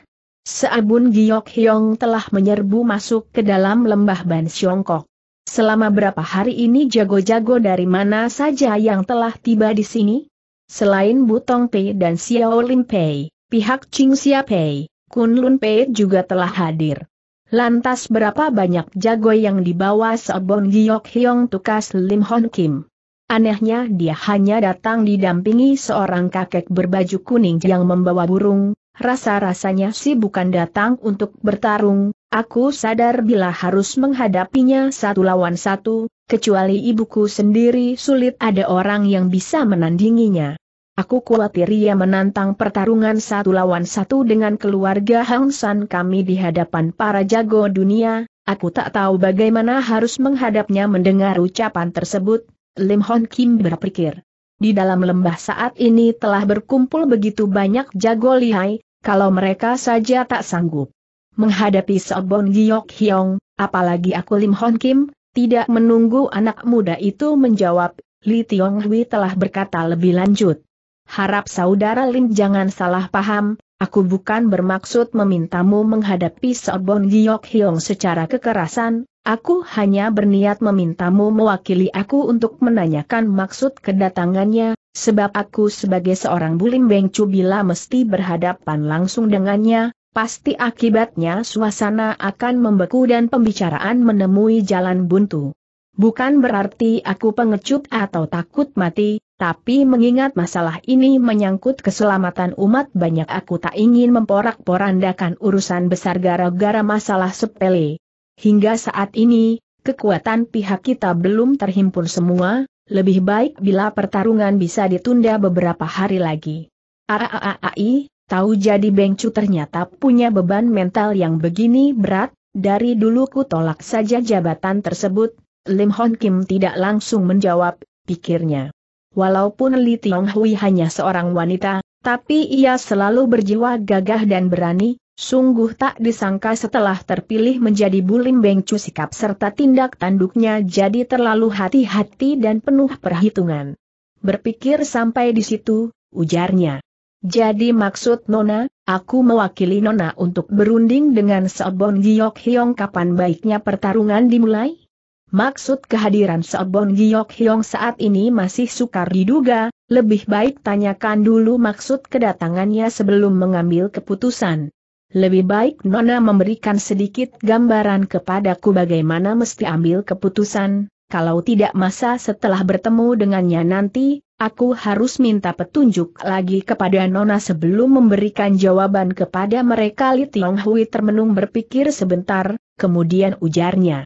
Seabun Giok Hyong telah menyerbu masuk ke dalam lembah Ban Siongkok. Selama berapa hari ini jago-jago dari mana saja yang telah tiba di sini? Selain Butong Pei dan Xiao Lim Pei, pihak Ching Xia Pei, Kun Lun Pei juga telah hadir. Lantas berapa banyak jago yang dibawa Seabun Giok Hyong tukas Lim Hon Kim? Anehnya dia hanya datang didampingi seorang kakek berbaju kuning yang membawa burung, Rasa-rasanya si bukan datang untuk bertarung, aku sadar bila harus menghadapinya satu lawan satu, kecuali ibuku sendiri sulit ada orang yang bisa menandinginya. Aku khawatir ia menantang pertarungan satu lawan satu dengan keluarga Hang San kami di hadapan para jago dunia, aku tak tahu bagaimana harus menghadapnya mendengar ucapan tersebut, Lim Hon Kim berpikir. Di dalam lembah saat ini telah berkumpul begitu banyak jago lihai, kalau mereka saja tak sanggup menghadapi Sobon Giok Hyong, apalagi aku Lim Hon Kim, tidak menunggu anak muda itu menjawab, Li Tiong Hui telah berkata lebih lanjut. Harap saudara Lim jangan salah paham, aku bukan bermaksud memintamu menghadapi Sobon Giok Hyong secara kekerasan, aku hanya berniat memintamu mewakili aku untuk menanyakan maksud kedatangannya, Sebab aku sebagai seorang bulim bengcu bila mesti berhadapan langsung dengannya, pasti akibatnya suasana akan membeku dan pembicaraan menemui jalan buntu. Bukan berarti aku pengecut atau takut mati, tapi mengingat masalah ini menyangkut keselamatan umat banyak aku tak ingin memporak-porandakan urusan besar gara-gara masalah sepele. Hingga saat ini, kekuatan pihak kita belum terhimpun semua, lebih baik bila pertarungan bisa ditunda beberapa hari lagi. Aaai, tahu jadi Bengcu ternyata punya beban mental yang begini berat, dari dulu ku tolak saja jabatan tersebut, Lim Hon Kim tidak langsung menjawab, pikirnya. Walaupun Li Tiong Hui hanya seorang wanita, tapi ia selalu berjiwa gagah dan berani, Sungguh tak disangka setelah terpilih menjadi Bulim Bengcu sikap serta tindak tanduknya jadi terlalu hati-hati dan penuh perhitungan. Berpikir sampai di situ, ujarnya. Jadi maksud Nona, aku mewakili Nona untuk berunding dengan Seobon Giok Hyong kapan baiknya pertarungan dimulai? Maksud kehadiran Seobon Giok Hyong saat ini masih sukar diduga, lebih baik tanyakan dulu maksud kedatangannya sebelum mengambil keputusan. Lebih baik Nona memberikan sedikit gambaran kepadaku bagaimana mesti ambil keputusan, kalau tidak masa setelah bertemu dengannya nanti, aku harus minta petunjuk lagi kepada Nona sebelum memberikan jawaban kepada mereka Li Tiong Hui termenung berpikir sebentar, kemudian ujarnya.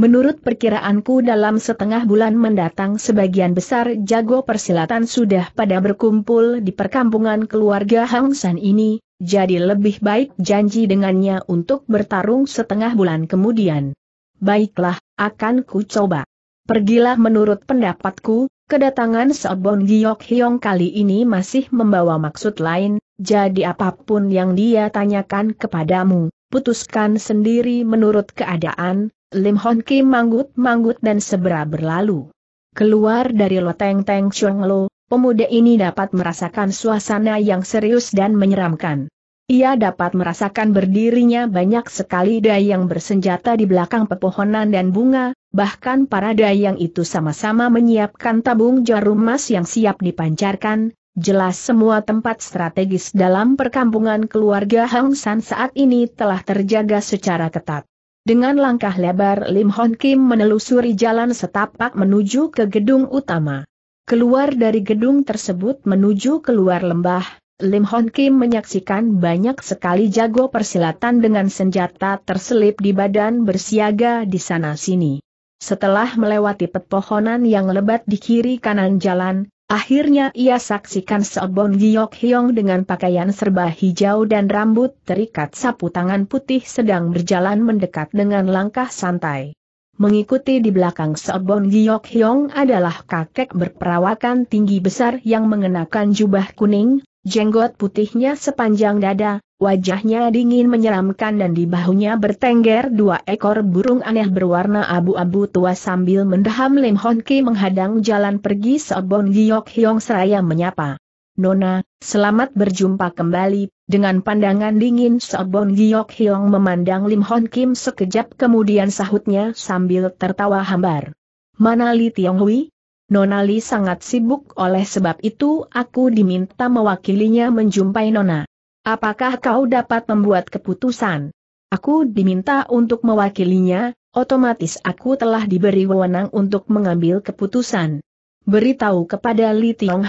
Menurut perkiraanku dalam setengah bulan mendatang sebagian besar jago persilatan sudah pada berkumpul di perkampungan keluarga Hang San ini, jadi lebih baik janji dengannya untuk bertarung setengah bulan kemudian. Baiklah, akan ku coba. Pergilah menurut pendapatku, kedatangan Sobon Giok Hyong kali ini masih membawa maksud lain, jadi apapun yang dia tanyakan kepadamu, putuskan sendiri menurut keadaan, Lim Hon Kim manggut-manggut dan sebera berlalu. Keluar dari loteng Teng Chong Lo, pemuda ini dapat merasakan suasana yang serius dan menyeramkan. Ia dapat merasakan berdirinya banyak sekali dayang bersenjata di belakang pepohonan dan bunga, bahkan para dayang itu sama-sama menyiapkan tabung jarum emas yang siap dipancarkan, jelas semua tempat strategis dalam perkampungan keluarga Hang San saat ini telah terjaga secara ketat. Dengan langkah lebar Lim Hon Kim menelusuri jalan setapak menuju ke gedung utama. Keluar dari gedung tersebut menuju keluar lembah, Lim Hon Kim menyaksikan banyak sekali jago persilatan dengan senjata terselip di badan bersiaga di sana-sini. Setelah melewati pepohonan yang lebat di kiri kanan jalan, Akhirnya ia saksikan Seobon Giok Hyong dengan pakaian serba hijau dan rambut terikat sapu tangan putih sedang berjalan mendekat dengan langkah santai. Mengikuti di belakang Seobon Giok Hyong adalah kakek berperawakan tinggi besar yang mengenakan jubah kuning, Jenggot putihnya sepanjang dada, wajahnya dingin menyeramkan dan di bahunya bertengger dua ekor burung aneh berwarna abu-abu tua sambil mendaham Lim Hon Ki menghadang jalan pergi Sobon Giok Hyong seraya menyapa. Nona, selamat berjumpa kembali, dengan pandangan dingin Sobon Giok Hyong memandang Lim Hon Kim sekejap kemudian sahutnya sambil tertawa hambar. Mana Li Tiong Hui, Nonali sangat sibuk oleh sebab itu aku diminta mewakilinya menjumpai Nona. Apakah kau dapat membuat keputusan? Aku diminta untuk mewakilinya, otomatis aku telah diberi wewenang untuk mengambil keputusan. Beritahu kepada Li Tiong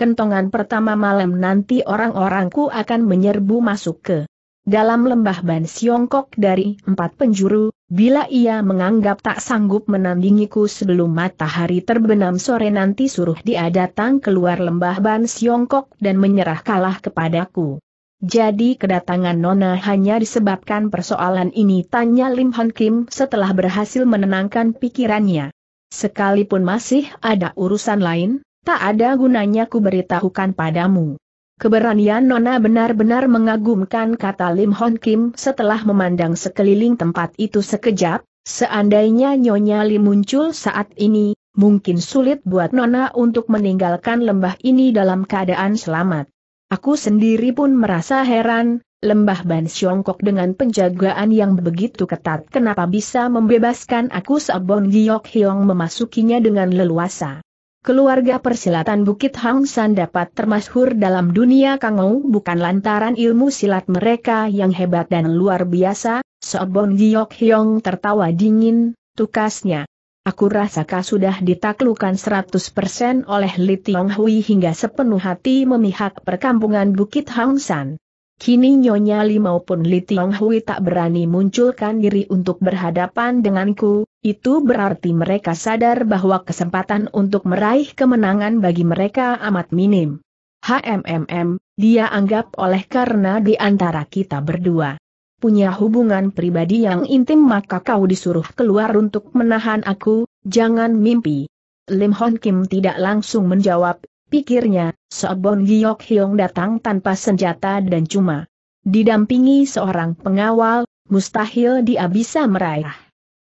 kentongan pertama malam nanti orang-orangku akan menyerbu masuk ke dalam lembah Ban Siongkok dari empat penjuru, bila ia menganggap tak sanggup menandingiku sebelum matahari terbenam sore nanti suruh dia datang keluar lembah Ban Siongkok dan menyerah kalah kepadaku. Jadi kedatangan Nona hanya disebabkan persoalan ini tanya Lim Hon Kim setelah berhasil menenangkan pikirannya. Sekalipun masih ada urusan lain, tak ada gunanya ku beritahukan padamu. Keberanian Nona benar-benar mengagumkan kata Lim Hon Kim setelah memandang sekeliling tempat itu sekejap, seandainya Nyonya Lim muncul saat ini, mungkin sulit buat Nona untuk meninggalkan lembah ini dalam keadaan selamat. Aku sendiri pun merasa heran, lembah Ban Siongkok dengan penjagaan yang begitu ketat kenapa bisa membebaskan aku Sabon Giok Hyong memasukinya dengan leluasa. Keluarga persilatan Bukit Hang San dapat termasyhur dalam dunia Kangou bukan lantaran ilmu silat mereka yang hebat dan luar biasa, Sobong Giok Hyong tertawa dingin, tukasnya. Aku rasa kau sudah ditaklukan 100% oleh Li Tiong Hui hingga sepenuh hati memihak perkampungan Bukit Hang San. Kini Nyonya Li maupun Li Tiong Hui tak berani munculkan diri untuk berhadapan denganku, itu berarti mereka sadar bahwa kesempatan untuk meraih kemenangan bagi mereka amat minim. HMMM, dia anggap oleh karena di antara kita berdua punya hubungan pribadi yang intim maka kau disuruh keluar untuk menahan aku, jangan mimpi. Lim Hon Kim tidak langsung menjawab, Pikirnya, Sobon Giyok Hyong datang tanpa senjata dan cuma didampingi seorang pengawal, mustahil dia bisa meraih.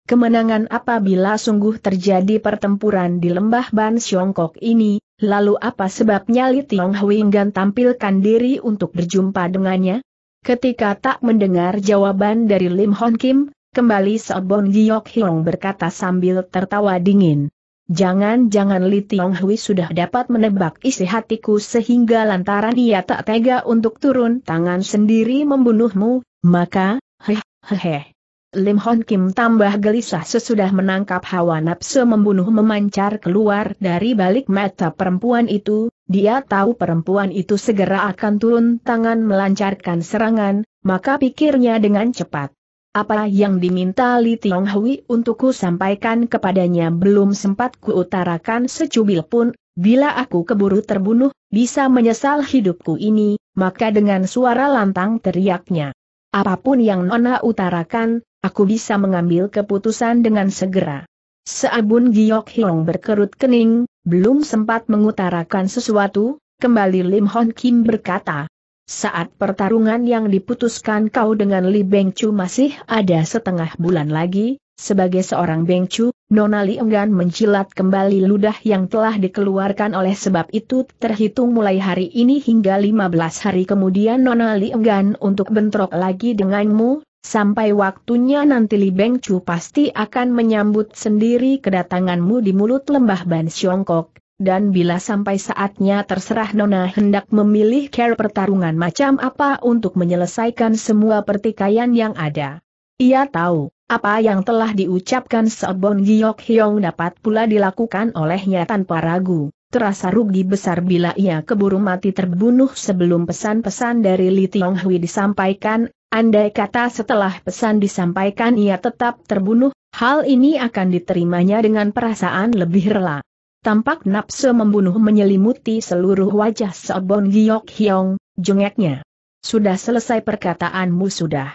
Kemenangan apabila sungguh terjadi pertempuran di lembah Ban Siongkok ini, lalu apa sebabnya Li Tiong Hui tampilkan diri untuk berjumpa dengannya? Ketika tak mendengar jawaban dari Lim Hon Kim, kembali Sobon Giyok Hyong berkata sambil tertawa dingin. Jangan-jangan Li Tiong Hui sudah dapat menebak isi hatiku sehingga lantaran dia tak tega untuk turun tangan sendiri membunuhmu, maka, heh, heh. Lim Hon Kim tambah gelisah sesudah menangkap hawa nafsu membunuh memancar keluar dari balik mata perempuan itu, dia tahu perempuan itu segera akan turun tangan melancarkan serangan, maka pikirnya dengan cepat. Apa yang diminta Li Tiong Hui ku sampaikan kepadanya belum sempat kuutarakan secubil pun, bila aku keburu terbunuh, bisa menyesal hidupku ini, maka dengan suara lantang teriaknya. Apapun yang Nona utarakan, aku bisa mengambil keputusan dengan segera. Seabun Giok Hiong berkerut kening, belum sempat mengutarakan sesuatu, kembali Lim Hon Kim berkata, saat pertarungan yang diputuskan kau dengan Li Bengcu masih ada setengah bulan lagi, sebagai seorang Bengchu, Nona Li enggan menjilat kembali ludah yang telah dikeluarkan oleh sebab itu terhitung mulai hari ini hingga 15 hari kemudian Nona Li enggan untuk bentrok lagi denganmu, sampai waktunya nanti Li Bengcu pasti akan menyambut sendiri kedatanganmu di mulut lembah Ban Siongkok, dan bila sampai saatnya terserah Nona hendak memilih care pertarungan macam apa untuk menyelesaikan semua pertikaian yang ada. Ia tahu, apa yang telah diucapkan Sobon Giyok Hyong dapat pula dilakukan olehnya tanpa ragu. Terasa rugi besar bila ia keburu mati terbunuh sebelum pesan-pesan dari Li Tiong Hui disampaikan, andai kata setelah pesan disampaikan ia tetap terbunuh, hal ini akan diterimanya dengan perasaan lebih rela. Tampak nafsu membunuh menyelimuti seluruh wajah Seobon Giok Hyong, jengeknya. Sudah selesai perkataanmu sudah.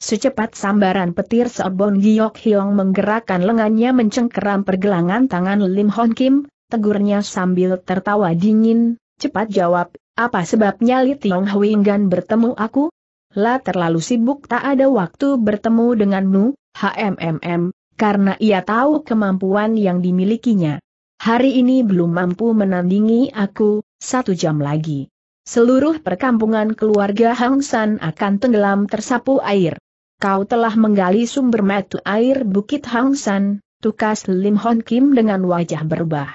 Secepat sambaran petir Seobon Giok Hyong menggerakkan lengannya mencengkeram pergelangan tangan Lim Hon Kim, tegurnya sambil tertawa dingin, cepat jawab, apa sebabnya Li Tiong Hui enggan bertemu aku? Lah terlalu sibuk tak ada waktu bertemu denganmu, HMMM, karena ia tahu kemampuan yang dimilikinya hari ini belum mampu menandingi aku, satu jam lagi. Seluruh perkampungan keluarga Hang San akan tenggelam tersapu air. Kau telah menggali sumber mata air Bukit Hang San, tukas Lim Hon Kim dengan wajah berubah.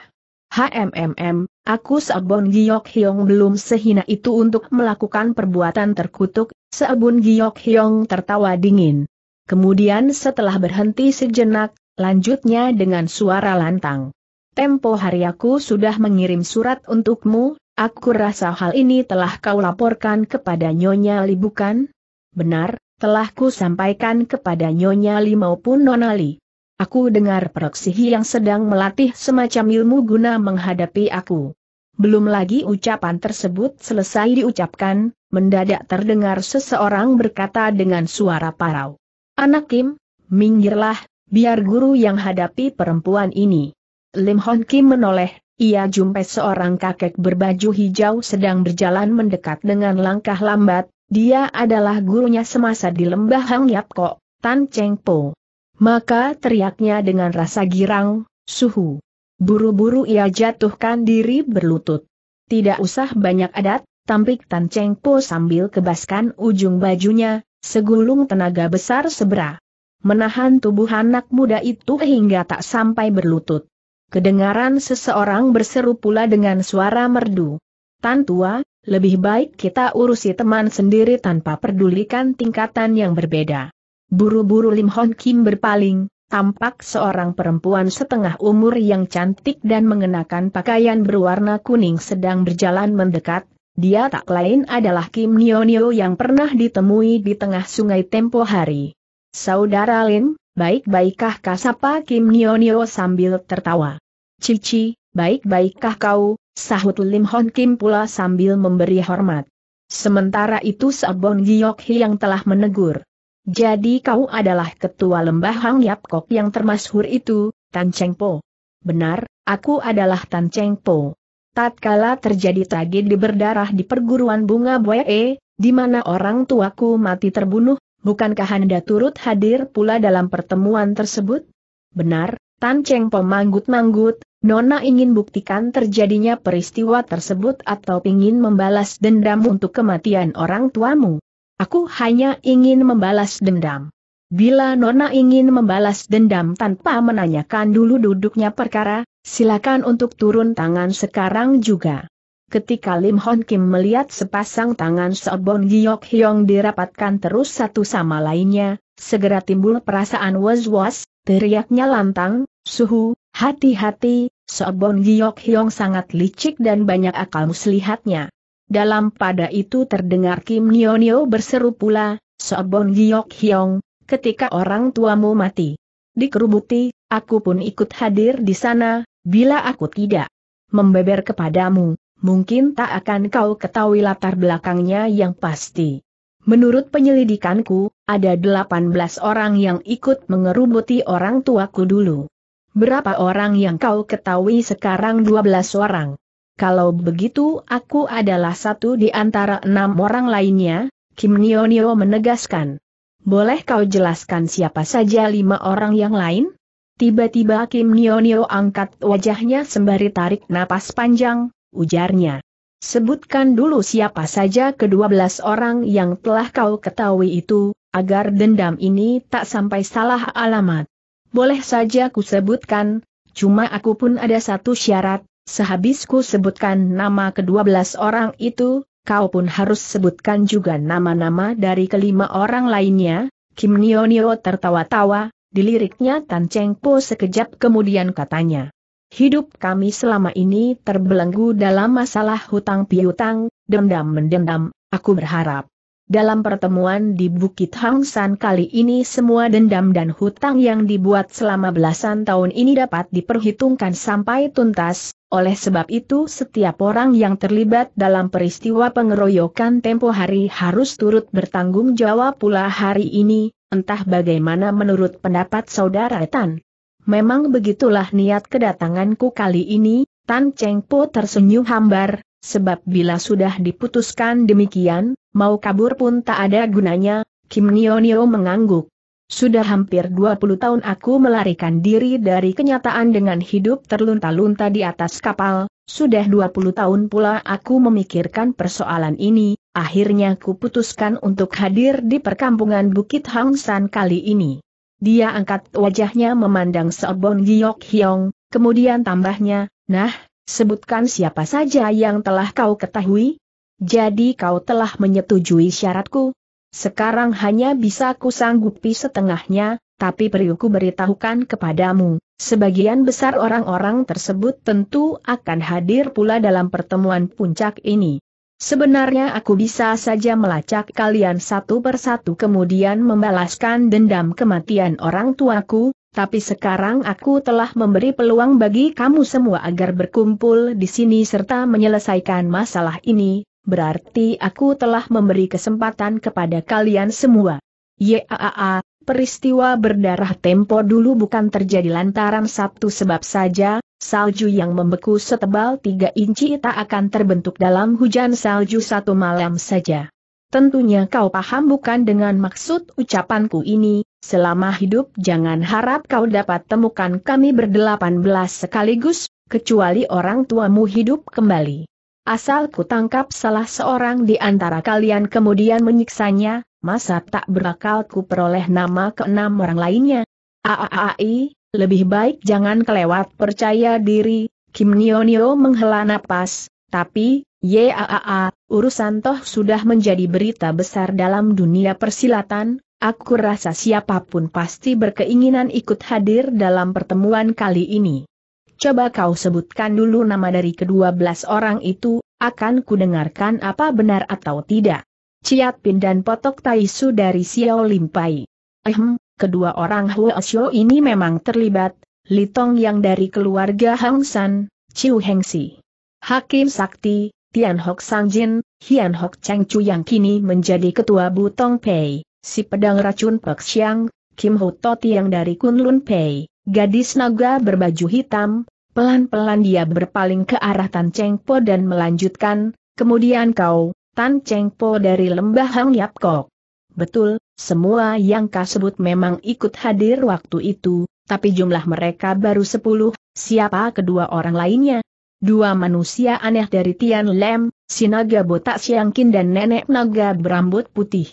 HMMM, aku Seabun Giok Hyong belum sehina itu untuk melakukan perbuatan terkutuk, Seabun Giok Hyong tertawa dingin. Kemudian setelah berhenti sejenak, lanjutnya dengan suara lantang. Tempo hari aku sudah mengirim surat untukmu, aku rasa hal ini telah kau laporkan kepada Nyonya Li bukan? Benar, telah ku sampaikan kepada Nyonya Li maupun Nona Li. Aku dengar Proksihi yang sedang melatih semacam ilmu guna menghadapi aku. Belum lagi ucapan tersebut selesai diucapkan, mendadak terdengar seseorang berkata dengan suara parau. Anak Kim, minggirlah, biar guru yang hadapi perempuan ini. Lim Hon Kim menoleh, ia jumpai seorang kakek berbaju hijau sedang berjalan mendekat dengan langkah lambat, dia adalah gurunya semasa di lembah Hang Yap Kok, Tan Cheng Po. Maka teriaknya dengan rasa girang, suhu. Buru-buru ia jatuhkan diri berlutut. Tidak usah banyak adat, tampik Tan Cheng Po sambil kebaskan ujung bajunya, segulung tenaga besar sebera. Menahan tubuh anak muda itu hingga tak sampai berlutut. Kedengaran seseorang berseru pula dengan suara merdu. Tan tua, lebih baik kita urusi teman sendiri tanpa pedulikan tingkatan yang berbeda. Buru-buru Lim Hon Kim berpaling, tampak seorang perempuan setengah umur yang cantik dan mengenakan pakaian berwarna kuning sedang berjalan mendekat, dia tak lain adalah Kim Nio Nio yang pernah ditemui di tengah sungai tempo hari. Saudara Lin, baik-baikkah kasapa Kim Nio Nio sambil tertawa. Cici, baik-baikkah kau, sahut Lim Hon Kim pula sambil memberi hormat. Sementara itu Sabon Giok Hi yang telah menegur. Jadi kau adalah ketua lembah Hang Yap Kok yang termasyhur itu, Tan Cheng Po. Benar, aku adalah Tan Cheng Po. Tatkala terjadi tragedi berdarah di perguruan bunga Boye, di mana orang tuaku mati terbunuh, bukankah Anda turut hadir pula dalam pertemuan tersebut? Benar, Tan Cheng manggut manggut Nona ingin buktikan terjadinya peristiwa tersebut atau ingin membalas dendam untuk kematian orang tuamu. Aku hanya ingin membalas dendam. Bila Nona ingin membalas dendam tanpa menanyakan dulu duduknya perkara, silakan untuk turun tangan sekarang juga. Ketika Lim Hon Kim melihat sepasang tangan Sobon Giok Hyong dirapatkan terus satu sama lainnya, segera timbul perasaan was-was, teriaknya lantang, suhu, hati-hati, Sobon Giok Hyong sangat licik dan banyak akal muslihatnya. Dalam pada itu terdengar Kim Nyo berseru pula, Sobon Giok Hyong, ketika orang tuamu mati. Dikerubuti, aku pun ikut hadir di sana, bila aku tidak membeber kepadamu, mungkin tak akan kau ketahui latar belakangnya yang pasti. Menurut penyelidikanku, ada 18 orang yang ikut mengerubuti orang tuaku dulu. Berapa orang yang kau ketahui sekarang 12 orang? Kalau begitu aku adalah satu di antara enam orang lainnya, Kim Nionio menegaskan. Boleh kau jelaskan siapa saja lima orang yang lain? Tiba-tiba Kim Nionio angkat wajahnya sembari tarik napas panjang, ujarnya. Sebutkan dulu siapa saja kedua belas orang yang telah kau ketahui itu, agar dendam ini tak sampai salah alamat. Boleh saja ku sebutkan, cuma aku pun ada satu syarat, sehabisku sebutkan nama kedua belas orang itu, kau pun harus sebutkan juga nama-nama dari kelima orang lainnya, Kim Nio Nio tertawa-tawa, diliriknya Tan Cheng Po sekejap kemudian katanya. Hidup kami selama ini terbelenggu dalam masalah hutang piutang, dendam mendendam, aku berharap. Dalam pertemuan di Bukit Hangsan kali ini semua dendam dan hutang yang dibuat selama belasan tahun ini dapat diperhitungkan sampai tuntas, oleh sebab itu setiap orang yang terlibat dalam peristiwa pengeroyokan tempo hari harus turut bertanggung jawab pula hari ini, entah bagaimana menurut pendapat Saudara Tan. Memang begitulah niat kedatanganku kali ini, Tan Cheng Po tersenyum hambar, sebab bila sudah diputuskan demikian, mau kabur pun tak ada gunanya, Kim Nio Nio mengangguk. Sudah hampir 20 tahun aku melarikan diri dari kenyataan dengan hidup terlunta-lunta di atas kapal, sudah 20 tahun pula aku memikirkan persoalan ini, akhirnya putuskan untuk hadir di perkampungan Bukit Hang San kali ini. Dia angkat wajahnya memandang Seobong Giok Hyong, kemudian tambahnya, nah, sebutkan siapa saja yang telah kau ketahui? Jadi kau telah menyetujui syaratku? Sekarang hanya bisa kusanggupi setengahnya, tapi periuku beritahukan kepadamu, sebagian besar orang-orang tersebut tentu akan hadir pula dalam pertemuan puncak ini. Sebenarnya aku bisa saja melacak kalian satu persatu kemudian membalaskan dendam kematian orang tuaku, tapi sekarang aku telah memberi peluang bagi kamu semua agar berkumpul di sini serta menyelesaikan masalah ini, berarti aku telah memberi kesempatan kepada kalian semua. Yaa, peristiwa berdarah tempo dulu bukan terjadi lantaran satu sebab saja, salju yang membeku setebal tiga inci tak akan terbentuk dalam hujan salju satu malam saja. Tentunya kau paham bukan dengan maksud ucapanku ini, selama hidup jangan harap kau dapat temukan kami berdelapan belas sekaligus, kecuali orang tuamu hidup kembali. Asal ku tangkap salah seorang di antara kalian kemudian menyiksanya, masa tak berakal ku peroleh nama keenam orang lainnya. Aaai, lebih baik jangan kelewat percaya diri, Kim Nionio menghela napas, tapi, yaaa, urusan toh sudah menjadi berita besar dalam dunia persilatan, aku rasa siapapun pasti berkeinginan ikut hadir dalam pertemuan kali ini. Coba kau sebutkan dulu nama dari kedua belas orang itu, akan kudengarkan apa benar atau tidak. Ciat Pin dan Potok Taisu dari Xiao Limpai. Ehem, kedua orang Huo Xiu ini memang terlibat, Litong yang dari keluarga Hang San, Chiu Heng Si. Hakim Sakti, Tian Hok Sang Jin, Hian Hok Cheng Chu yang kini menjadi ketua Butong Pei, si pedang racun Pek Xiang, Kim Ho Toti yang dari Kunlun Pei, gadis naga berbaju hitam, pelan-pelan dia berpaling ke arah Tan Cheng Po dan melanjutkan, kemudian kau, Tan Cheng Po dari lembah Hang Yap Kok. Betul, semua yang kau sebut memang ikut hadir waktu itu, tapi jumlah mereka baru sepuluh, siapa kedua orang lainnya? Dua manusia aneh dari Tian Lem, si naga botak Siangkin dan nenek naga berambut putih.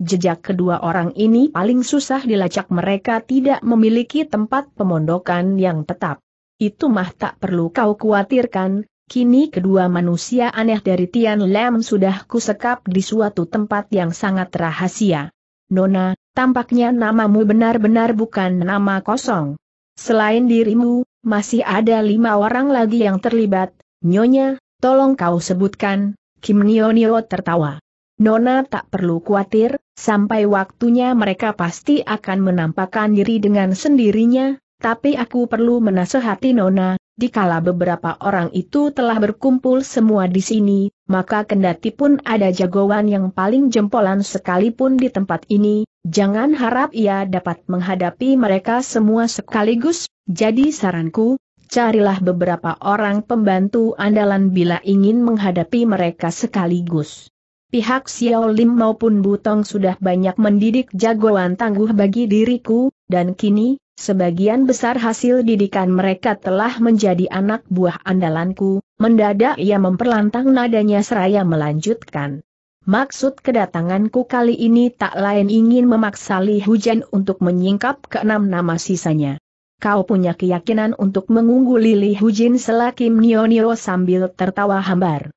Jejak kedua orang ini paling susah dilacak mereka tidak memiliki tempat pemondokan yang tetap. Itu mah tak perlu kau khawatirkan, Kini kedua manusia aneh dari Tian Lam sudah kusekap di suatu tempat yang sangat rahasia. Nona, tampaknya namamu benar-benar bukan nama kosong. Selain dirimu, masih ada lima orang lagi yang terlibat, Nyonya, tolong kau sebutkan, Kim Nio Nio tertawa. Nona tak perlu khawatir, sampai waktunya mereka pasti akan menampakkan diri dengan sendirinya, tapi aku perlu menasehati Nona, Dikala beberapa orang itu telah berkumpul semua di sini, maka kendati pun ada jagoan yang paling jempolan sekalipun di tempat ini, jangan harap ia dapat menghadapi mereka semua sekaligus, jadi saranku, carilah beberapa orang pembantu andalan bila ingin menghadapi mereka sekaligus. Pihak Xiao Lim maupun Butong sudah banyak mendidik jagoan tangguh bagi diriku, dan kini, Sebagian besar hasil didikan mereka telah menjadi anak buah andalanku, mendadak ia memperlantang nadanya seraya melanjutkan. Maksud kedatanganku kali ini tak lain ingin memaksa Li Hujan untuk menyingkap keenam nama sisanya. Kau punya keyakinan untuk mengungguli Li Hujin selaki Nio-Nio sambil tertawa hambar.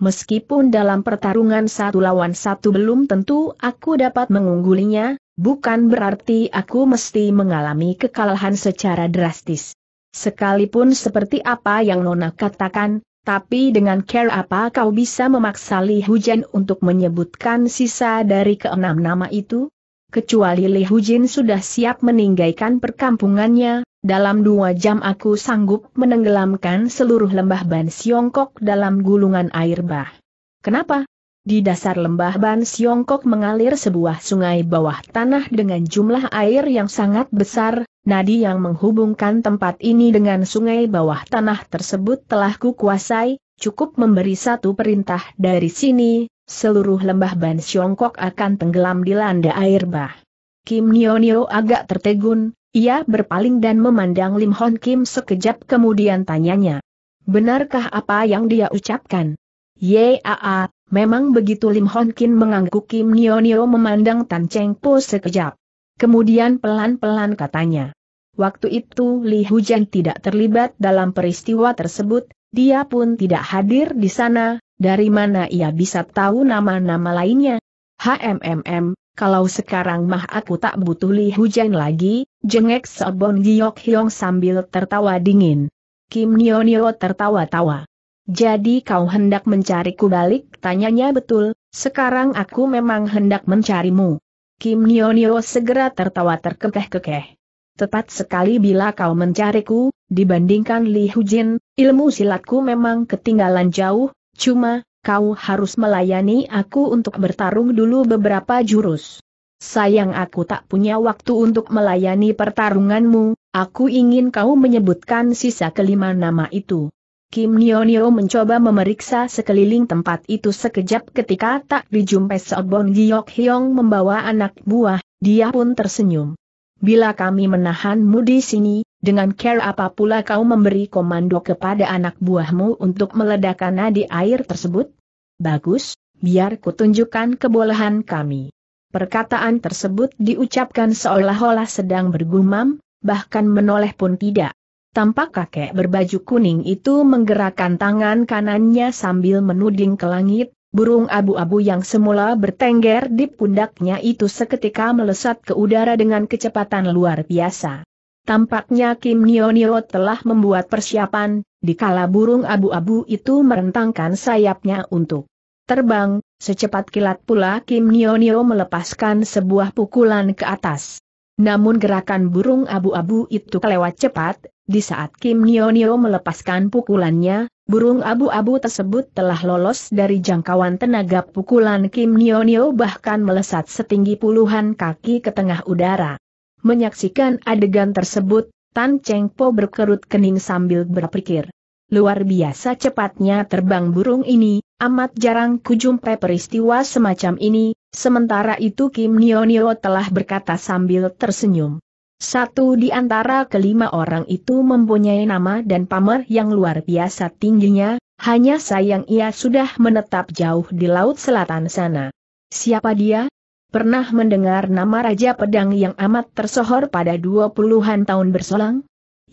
Meskipun dalam pertarungan satu lawan satu belum tentu aku dapat mengunggulinya, Bukan berarti aku mesti mengalami kekalahan secara drastis. Sekalipun seperti apa yang Nona katakan, tapi dengan care apa kau bisa memaksa Li Hujan untuk menyebutkan sisa dari keenam nama itu? Kecuali Li Hujin sudah siap meninggalkan perkampungannya, dalam dua jam aku sanggup menenggelamkan seluruh lembah Ban Siongkok dalam gulungan air bah. Kenapa? Di dasar lembah Ban Siongkok mengalir sebuah sungai bawah tanah dengan jumlah air yang sangat besar, nadi yang menghubungkan tempat ini dengan sungai bawah tanah tersebut telah kukuasai, cukup memberi satu perintah dari sini, seluruh lembah Ban Siongkok akan tenggelam di landa air bah. Kim Nionio agak tertegun, ia berpaling dan memandang Lim Hon Kim sekejap kemudian tanyanya. Benarkah apa yang dia ucapkan? Yaa, Memang begitu Lim Hon Kin mengangguk Kim Nio Nio memandang Tan Cheng Po sekejap. Kemudian pelan-pelan katanya. Waktu itu Li Hujan tidak terlibat dalam peristiwa tersebut, dia pun tidak hadir di sana, dari mana ia bisa tahu nama-nama lainnya? HMMM, kalau sekarang mah aku tak butuh Li Hujan lagi, jengek Sebon Giok Hyong sambil tertawa dingin. Kim Nio Nio tertawa-tawa. Jadi kau hendak mencariku balik? Tanyanya betul, sekarang aku memang hendak mencarimu. Kim Nionio segera tertawa terkekeh-kekeh. Tepat sekali bila kau mencariku, dibandingkan Li Hujin, ilmu silatku memang ketinggalan jauh, cuma, kau harus melayani aku untuk bertarung dulu beberapa jurus. Sayang aku tak punya waktu untuk melayani pertarunganmu, aku ingin kau menyebutkan sisa kelima nama itu. Kim Nionio mencoba memeriksa sekeliling tempat itu sekejap ketika tak dijumpai Seobon Giok Hyong membawa anak buah, dia pun tersenyum. Bila kami menahanmu di sini, dengan care apa pula kau memberi komando kepada anak buahmu untuk meledakkan nadi air tersebut? Bagus, biar kutunjukkan kebolehan kami. Perkataan tersebut diucapkan seolah-olah sedang bergumam, bahkan menoleh pun tidak. Tampak kakek berbaju kuning itu menggerakkan tangan kanannya sambil menuding ke langit, burung abu-abu yang semula bertengger di pundaknya itu seketika melesat ke udara dengan kecepatan luar biasa. Tampaknya Kim nio telah membuat persiapan, dikala burung abu-abu itu merentangkan sayapnya untuk terbang, secepat kilat pula Kim nio melepaskan sebuah pukulan ke atas. Namun gerakan burung abu-abu itu kelewat cepat, di saat Kim Nionio melepaskan pukulannya, burung abu-abu tersebut telah lolos dari jangkauan tenaga pukulan Kim Nionio bahkan melesat setinggi puluhan kaki ke tengah udara. Menyaksikan adegan tersebut, Tan Cheng Po berkerut kening sambil berpikir. Luar biasa cepatnya terbang burung ini, amat jarang kujumpai peristiwa semacam ini, sementara itu Kim Nionio telah berkata sambil tersenyum. Satu di antara kelima orang itu mempunyai nama dan pamer yang luar biasa tingginya, hanya sayang ia sudah menetap jauh di laut selatan sana. Siapa dia? Pernah mendengar nama Raja Pedang yang amat tersohor pada dua puluhan tahun berselang?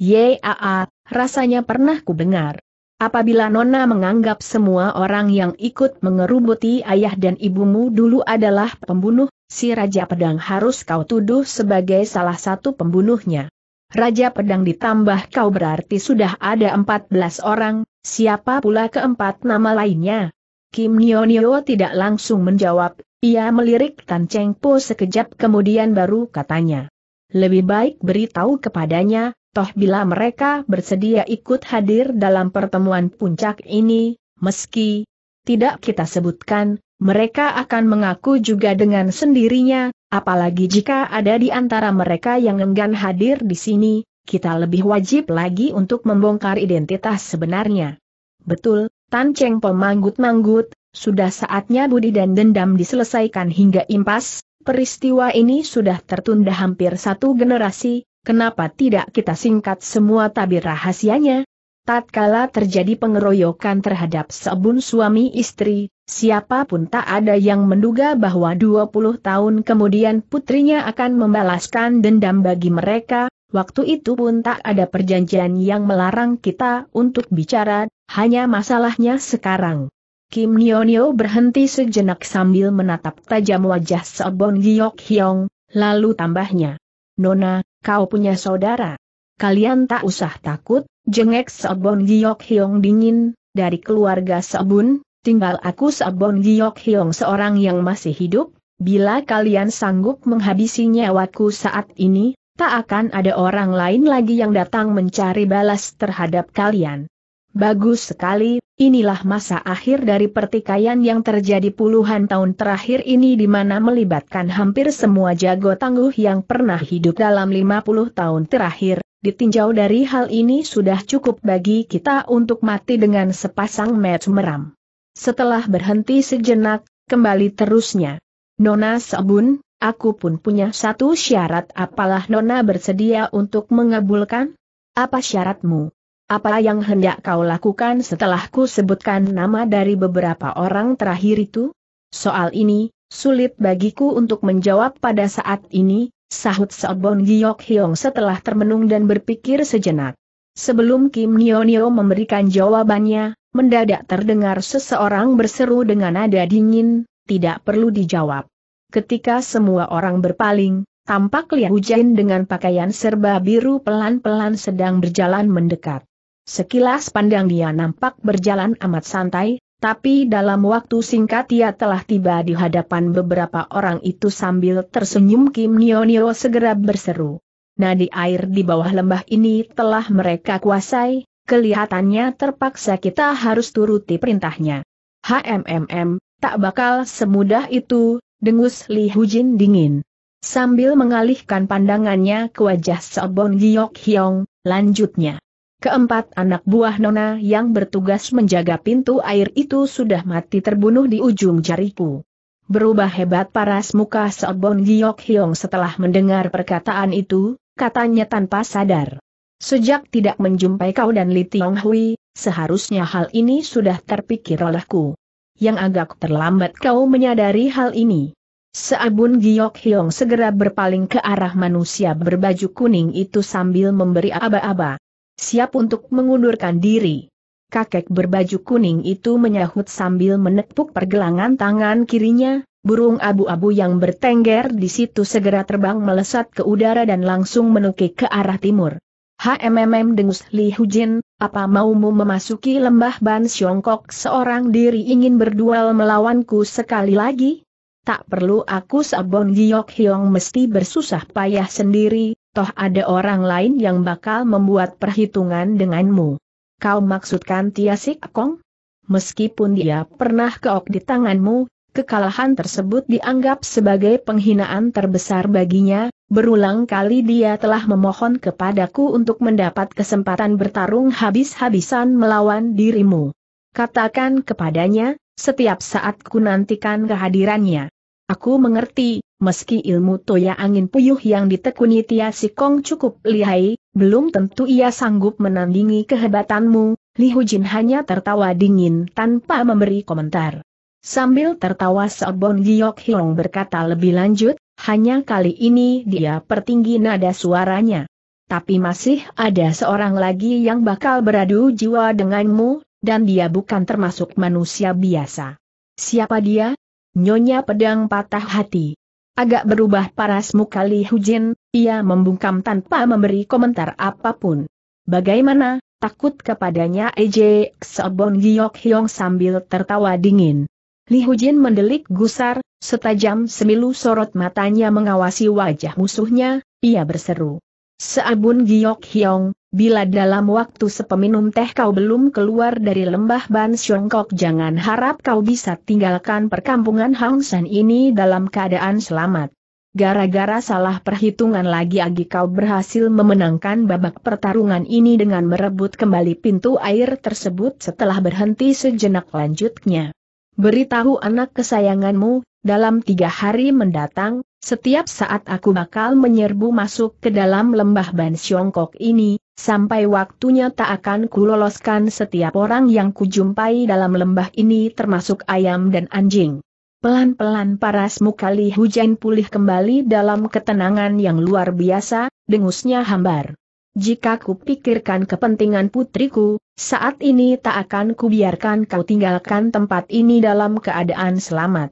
Yaa, rasanya pernah ku dengar. Apabila Nona menganggap semua orang yang ikut mengerubuti ayah dan ibumu dulu adalah pembunuh, si Raja Pedang harus kau tuduh sebagai salah satu pembunuhnya. Raja Pedang ditambah kau berarti sudah ada 14 orang, siapa pula keempat nama lainnya? Kim Nionio tidak langsung menjawab, ia melirik Tan Cheng Po sekejap kemudian baru katanya. Lebih baik beritahu kepadanya, toh bila mereka bersedia ikut hadir dalam pertemuan puncak ini, meski tidak kita sebutkan, mereka akan mengaku juga dengan sendirinya, apalagi jika ada di antara mereka yang enggan hadir di sini, kita lebih wajib lagi untuk membongkar identitas sebenarnya. Betul, Tan Cheng pemanggut-manggut, sudah saatnya budi dan dendam diselesaikan hingga impas, peristiwa ini sudah tertunda hampir satu generasi, kenapa tidak kita singkat semua tabir rahasianya? tatkala terjadi pengeroyokan terhadap sebun suami istri, siapapun tak ada yang menduga bahwa 20 tahun kemudian putrinya akan membalaskan dendam bagi mereka, waktu itu pun tak ada perjanjian yang melarang kita untuk bicara, hanya masalahnya sekarang. Kim Nyonyo berhenti sejenak sambil menatap tajam wajah Seobon Giyok Hyong, lalu tambahnya. Nona, kau punya saudara. Kalian tak usah takut, Jengek Sobon Giok Hyong dingin, dari keluarga Sabun, tinggal aku Sobon Giok Hyong seorang yang masih hidup, bila kalian sanggup menghabisi nyawaku saat ini, tak akan ada orang lain lagi yang datang mencari balas terhadap kalian. Bagus sekali, inilah masa akhir dari pertikaian yang terjadi puluhan tahun terakhir ini di mana melibatkan hampir semua jago tangguh yang pernah hidup dalam 50 tahun terakhir, ditinjau dari hal ini sudah cukup bagi kita untuk mati dengan sepasang met meram. Setelah berhenti sejenak, kembali terusnya. Nona Sabun, aku pun punya satu syarat apalah Nona bersedia untuk mengabulkan? Apa syaratmu? Apa yang hendak kau lakukan setelah ku sebutkan nama dari beberapa orang terakhir itu? Soal ini, sulit bagiku untuk menjawab pada saat ini, Sahut Sobon Giyok Hyong setelah termenung dan berpikir sejenak. Sebelum Kim Nio Nio memberikan jawabannya, mendadak terdengar seseorang berseru dengan nada dingin, tidak perlu dijawab. Ketika semua orang berpaling, tampak Liu Jin dengan pakaian serba biru pelan-pelan sedang berjalan mendekat. Sekilas pandang dia nampak berjalan amat santai, tapi dalam waktu singkat ia telah tiba di hadapan beberapa orang itu sambil tersenyum Kim Nio Nio segera berseru. Nadi air di bawah lembah ini telah mereka kuasai, kelihatannya terpaksa kita harus turuti perintahnya. HMMM, tak bakal semudah itu, dengus Li Hujin dingin. Sambil mengalihkan pandangannya ke wajah Sobon Giok Hyong, lanjutnya. Keempat anak buah Nona yang bertugas menjaga pintu air itu sudah mati terbunuh di ujung jariku. Berubah hebat paras muka Seobon Giok Hyong setelah mendengar perkataan itu, katanya tanpa sadar. Sejak tidak menjumpai kau dan Li Tiong Hui, seharusnya hal ini sudah terpikir olehku. Yang agak terlambat kau menyadari hal ini. Seabun Giok Hyong segera berpaling ke arah manusia berbaju kuning itu sambil memberi aba-aba siap untuk mengundurkan diri. Kakek berbaju kuning itu menyahut sambil menepuk pergelangan tangan kirinya, burung abu-abu yang bertengger di situ segera terbang melesat ke udara dan langsung menukik ke arah timur. HMMM dengus Li Hujin, apa maumu memasuki lembah Ban Siongkok seorang diri ingin berduel melawanku sekali lagi? Tak perlu aku Sabon Giok Hiong mesti bersusah payah sendiri, toh ada orang lain yang bakal membuat perhitungan denganmu. Kau maksudkan Tiasik Kong? Meskipun dia pernah keok di tanganmu, kekalahan tersebut dianggap sebagai penghinaan terbesar baginya, berulang kali dia telah memohon kepadaku untuk mendapat kesempatan bertarung habis-habisan melawan dirimu. Katakan kepadanya, setiap saat ku nantikan kehadirannya. Aku mengerti, meski ilmu toya angin puyuh yang ditekuni Tia Sikong cukup lihai, belum tentu ia sanggup menandingi kehebatanmu, Li Hujin hanya tertawa dingin tanpa memberi komentar. Sambil tertawa Sobon Giok Hiong berkata lebih lanjut, hanya kali ini dia pertinggi nada suaranya. Tapi masih ada seorang lagi yang bakal beradu jiwa denganmu, dan dia bukan termasuk manusia biasa. Siapa dia? Nyonya pedang patah hati. Agak berubah paras muka Li Hujin, ia membungkam tanpa memberi komentar apapun. Bagaimana, takut kepadanya EJ Sebon Giyok Hyong sambil tertawa dingin. Li Hujin mendelik gusar, setajam semilu sorot matanya mengawasi wajah musuhnya, ia berseru. Seabun Giok Hiong, bila dalam waktu sepeminum teh kau belum keluar dari lembah Ban Siongkok jangan harap kau bisa tinggalkan perkampungan Hang San ini dalam keadaan selamat. Gara-gara salah perhitungan lagi-agi kau berhasil memenangkan babak pertarungan ini dengan merebut kembali pintu air tersebut setelah berhenti sejenak lanjutnya. Beritahu anak kesayanganmu, dalam tiga hari mendatang, setiap saat aku bakal menyerbu masuk ke dalam lembah Ban Siongkok ini, sampai waktunya tak akan kuloloskan setiap orang yang kujumpai dalam lembah ini termasuk ayam dan anjing. Pelan-pelan paras mukali hujan pulih kembali dalam ketenangan yang luar biasa, dengusnya hambar. Jika kupikirkan kepentingan putriku, saat ini tak akan kubiarkan kau tinggalkan tempat ini dalam keadaan selamat.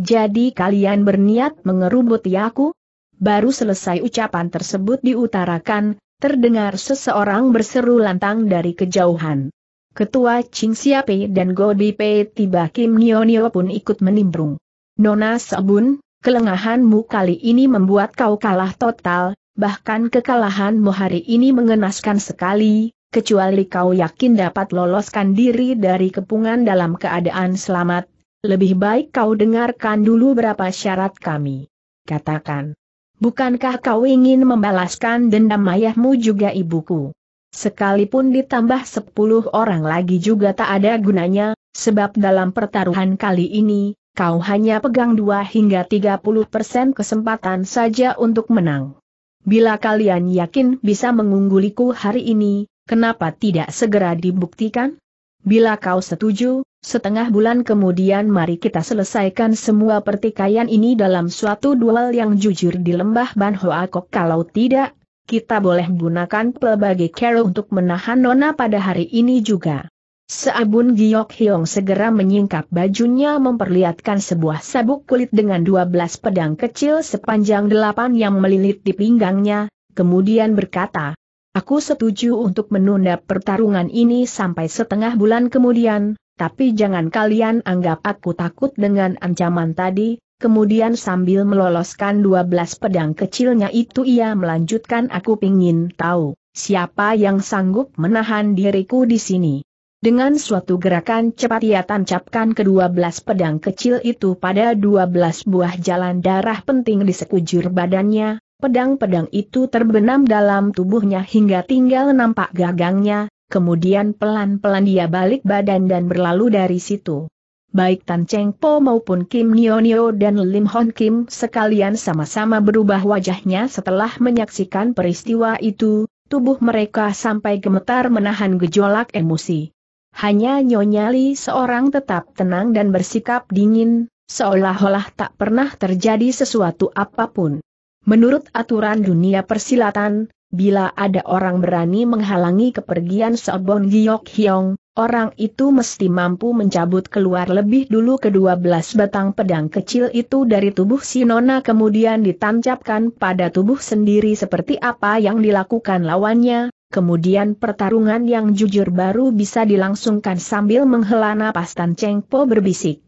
Jadi kalian berniat mengerubuti aku? Baru selesai ucapan tersebut diutarakan, terdengar seseorang berseru lantang dari kejauhan. Ketua Ching Siapai dan Gobi Pei tiba Kim Nio pun ikut menimbrung. Nona Sabun, kelengahanmu kali ini membuat kau kalah total, bahkan kekalahanmu hari ini mengenaskan sekali, kecuali kau yakin dapat loloskan diri dari kepungan dalam keadaan selamat, lebih baik kau dengarkan dulu berapa syarat kami. Katakan. Bukankah kau ingin membalaskan dendam ayahmu juga ibuku? Sekalipun ditambah sepuluh orang lagi juga tak ada gunanya, sebab dalam pertaruhan kali ini, kau hanya pegang dua hingga tiga puluh persen kesempatan saja untuk menang. Bila kalian yakin bisa mengungguliku hari ini, kenapa tidak segera dibuktikan? Bila kau setuju, Setengah bulan kemudian mari kita selesaikan semua pertikaian ini dalam suatu duel yang jujur di lembah Ban Hoakok kalau tidak, kita boleh gunakan pelbagai cara untuk menahan Nona pada hari ini juga. Seabun Giok Hyong segera menyingkap bajunya memperlihatkan sebuah sabuk kulit dengan 12 pedang kecil sepanjang delapan yang melilit di pinggangnya, kemudian berkata, Aku setuju untuk menunda pertarungan ini sampai setengah bulan kemudian, tapi jangan kalian anggap aku takut dengan ancaman tadi, kemudian sambil meloloskan 12 pedang kecilnya itu ia melanjutkan aku pingin tahu, siapa yang sanggup menahan diriku di sini. Dengan suatu gerakan cepat ia tancapkan kedua belas pedang kecil itu pada dua belas buah jalan darah penting di sekujur badannya, pedang-pedang itu terbenam dalam tubuhnya hingga tinggal nampak gagangnya, Kemudian pelan-pelan dia balik badan dan berlalu dari situ. Baik Tan Cheng Po maupun Kim Nionio dan Lim Hon Kim sekalian sama-sama berubah wajahnya setelah menyaksikan peristiwa itu, tubuh mereka sampai gemetar menahan gejolak emosi. Hanya Nyonya Li seorang tetap tenang dan bersikap dingin, seolah-olah tak pernah terjadi sesuatu apapun. Menurut aturan dunia persilatan, bila ada orang berani menghalangi kepergian Sobon Giok Hyong, orang itu mesti mampu mencabut keluar lebih dulu kedua belas batang pedang kecil itu dari tubuh si Nona kemudian ditancapkan pada tubuh sendiri seperti apa yang dilakukan lawannya, kemudian pertarungan yang jujur baru bisa dilangsungkan sambil menghela napas Tan Cheng Po berbisik.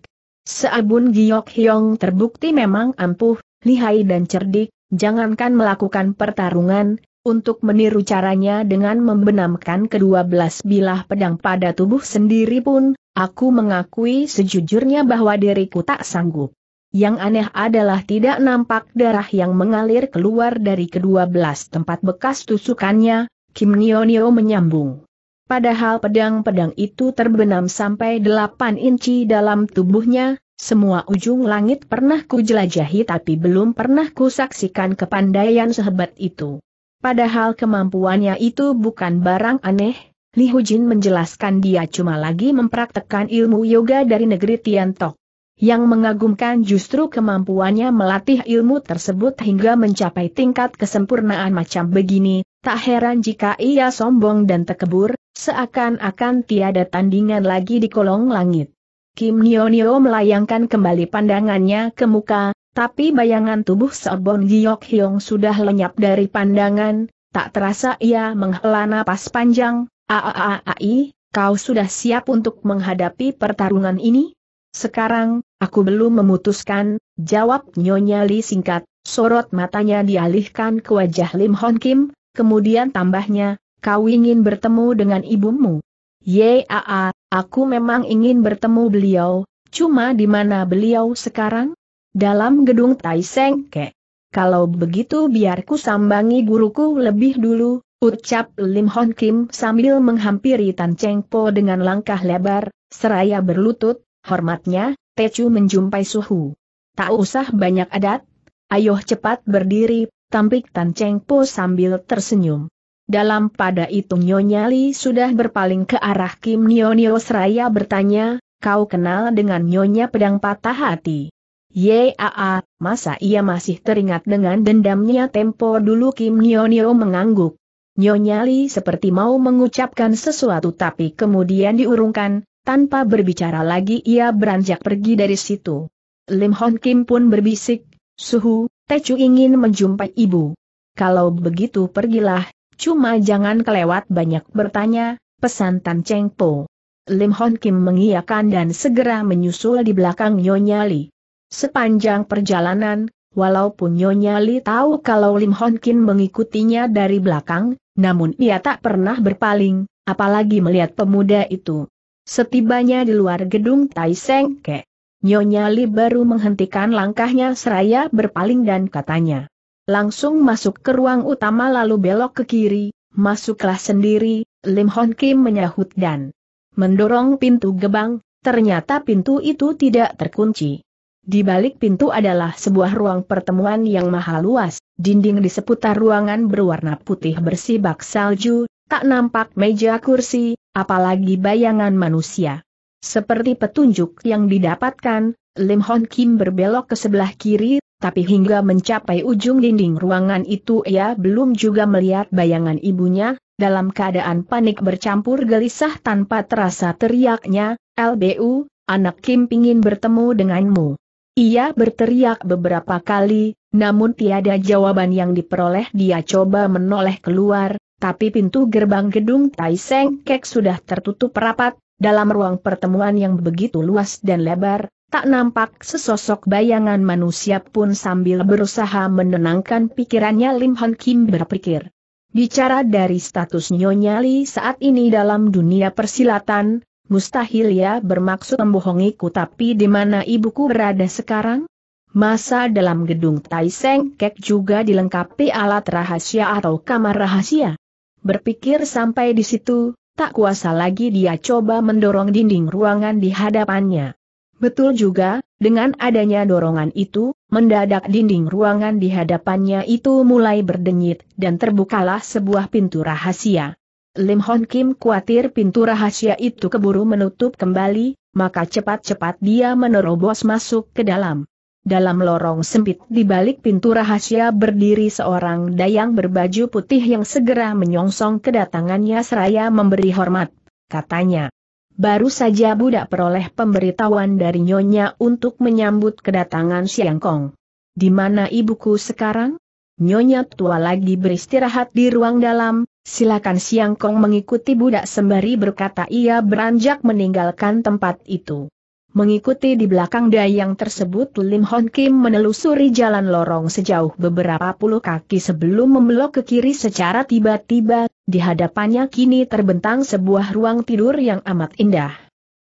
Seabun Giok Hyong terbukti memang ampuh, lihai dan cerdik, jangankan melakukan pertarungan, untuk meniru caranya dengan membenamkan kedua belas bilah pedang pada tubuh sendiri pun, aku mengakui sejujurnya bahwa diriku tak sanggup. Yang aneh adalah tidak nampak darah yang mengalir keluar dari kedua belas tempat bekas tusukannya, Kim Nionio menyambung. Padahal pedang-pedang itu terbenam sampai delapan inci dalam tubuhnya, semua ujung langit pernah ku jelajahi tapi belum pernah ku saksikan kepandaian sehebat itu. Padahal kemampuannya itu bukan barang aneh, Li Hujin menjelaskan dia cuma lagi mempraktekkan ilmu yoga dari negeri Tiantok. Yang mengagumkan justru kemampuannya melatih ilmu tersebut hingga mencapai tingkat kesempurnaan macam begini, tak heran jika ia sombong dan tekebur, seakan-akan tiada tandingan lagi di kolong langit. Kim Nyonyo melayangkan kembali pandangannya ke muka, tapi bayangan tubuh Sobon Giok Hyong sudah lenyap dari pandangan, tak terasa ia menghela napas panjang, Aaai, kau sudah siap untuk menghadapi pertarungan ini? Sekarang, aku belum memutuskan, jawab Nyonya Li singkat, sorot matanya dialihkan ke wajah Lim Hon Kim, kemudian tambahnya, kau ingin bertemu dengan ibumu? Ya, aku memang ingin bertemu beliau, cuma di mana beliau sekarang? dalam gedung Tai Seng Ke. Kalau begitu biarku sambangi guruku lebih dulu, ucap Lim Hon Kim sambil menghampiri Tan Cheng Po dengan langkah lebar, seraya berlutut, hormatnya, Tecu menjumpai suhu. Tak usah banyak adat, ayo cepat berdiri, tampik Tan Cheng Po sambil tersenyum. Dalam pada itu Nyonya Li sudah berpaling ke arah Kim Nyonyo seraya bertanya, kau kenal dengan Nyonya Pedang Patah Hati. Yaa, masa ia masih teringat dengan dendamnya tempo dulu Kim Nionio mengangguk. Nyonya Li seperti mau mengucapkan sesuatu tapi kemudian diurungkan, tanpa berbicara lagi ia beranjak pergi dari situ. Lim Hon Kim pun berbisik, Suhu, Tecu ingin menjumpai ibu. Kalau begitu pergilah, cuma jangan kelewat banyak bertanya, pesan Tan Cheng Po. Lim Hon Kim mengiyakan dan segera menyusul di belakang Nyonya Li. Sepanjang perjalanan, walaupun Nyonya Li tahu kalau Lim Hon Kin mengikutinya dari belakang, namun ia tak pernah berpaling, apalagi melihat pemuda itu. Setibanya di luar gedung Tai Seng Ke, Nyonya Li baru menghentikan langkahnya seraya berpaling dan katanya. Langsung masuk ke ruang utama lalu belok ke kiri, masuklah sendiri, Lim Hon Kim menyahut dan mendorong pintu gebang, ternyata pintu itu tidak terkunci. Di balik pintu adalah sebuah ruang pertemuan yang mahal luas, dinding di seputar ruangan berwarna putih bersih bak salju, tak nampak meja kursi, apalagi bayangan manusia. Seperti petunjuk yang didapatkan, Lim Hon Kim berbelok ke sebelah kiri, tapi hingga mencapai ujung dinding ruangan itu ia belum juga melihat bayangan ibunya, dalam keadaan panik bercampur gelisah tanpa terasa teriaknya, LBU, anak Kim pingin bertemu denganmu. Ia berteriak beberapa kali, namun tiada jawaban yang diperoleh dia coba menoleh keluar, tapi pintu gerbang gedung Tai Seng Kek sudah tertutup rapat, dalam ruang pertemuan yang begitu luas dan lebar, tak nampak sesosok bayangan manusia pun sambil berusaha menenangkan pikirannya Lim Hon Kim berpikir. Bicara dari status Nyonya Li saat ini dalam dunia persilatan, Mustahil ya bermaksud membohongiku tapi di mana ibuku berada sekarang? Masa dalam gedung Tai Seng Kek juga dilengkapi alat rahasia atau kamar rahasia? Berpikir sampai di situ, tak kuasa lagi dia coba mendorong dinding ruangan di hadapannya. Betul juga, dengan adanya dorongan itu, mendadak dinding ruangan di hadapannya itu mulai berdenyit dan terbukalah sebuah pintu rahasia. Lim Hon Kim khawatir pintu rahasia itu keburu menutup kembali, maka cepat-cepat dia menerobos masuk ke dalam. Dalam lorong sempit di balik pintu rahasia berdiri seorang dayang berbaju putih yang segera menyongsong kedatangannya seraya memberi hormat, katanya. Baru saja budak peroleh pemberitahuan dari Nyonya untuk menyambut kedatangan Siang Kong. Di mana ibuku sekarang? Nyonya tua lagi beristirahat di ruang dalam, Silakan Siang Kong mengikuti budak sembari berkata ia beranjak meninggalkan tempat itu. Mengikuti di belakang dayang tersebut Lim Hon Kim menelusuri jalan lorong sejauh beberapa puluh kaki sebelum membelok ke kiri secara tiba-tiba, di hadapannya kini terbentang sebuah ruang tidur yang amat indah.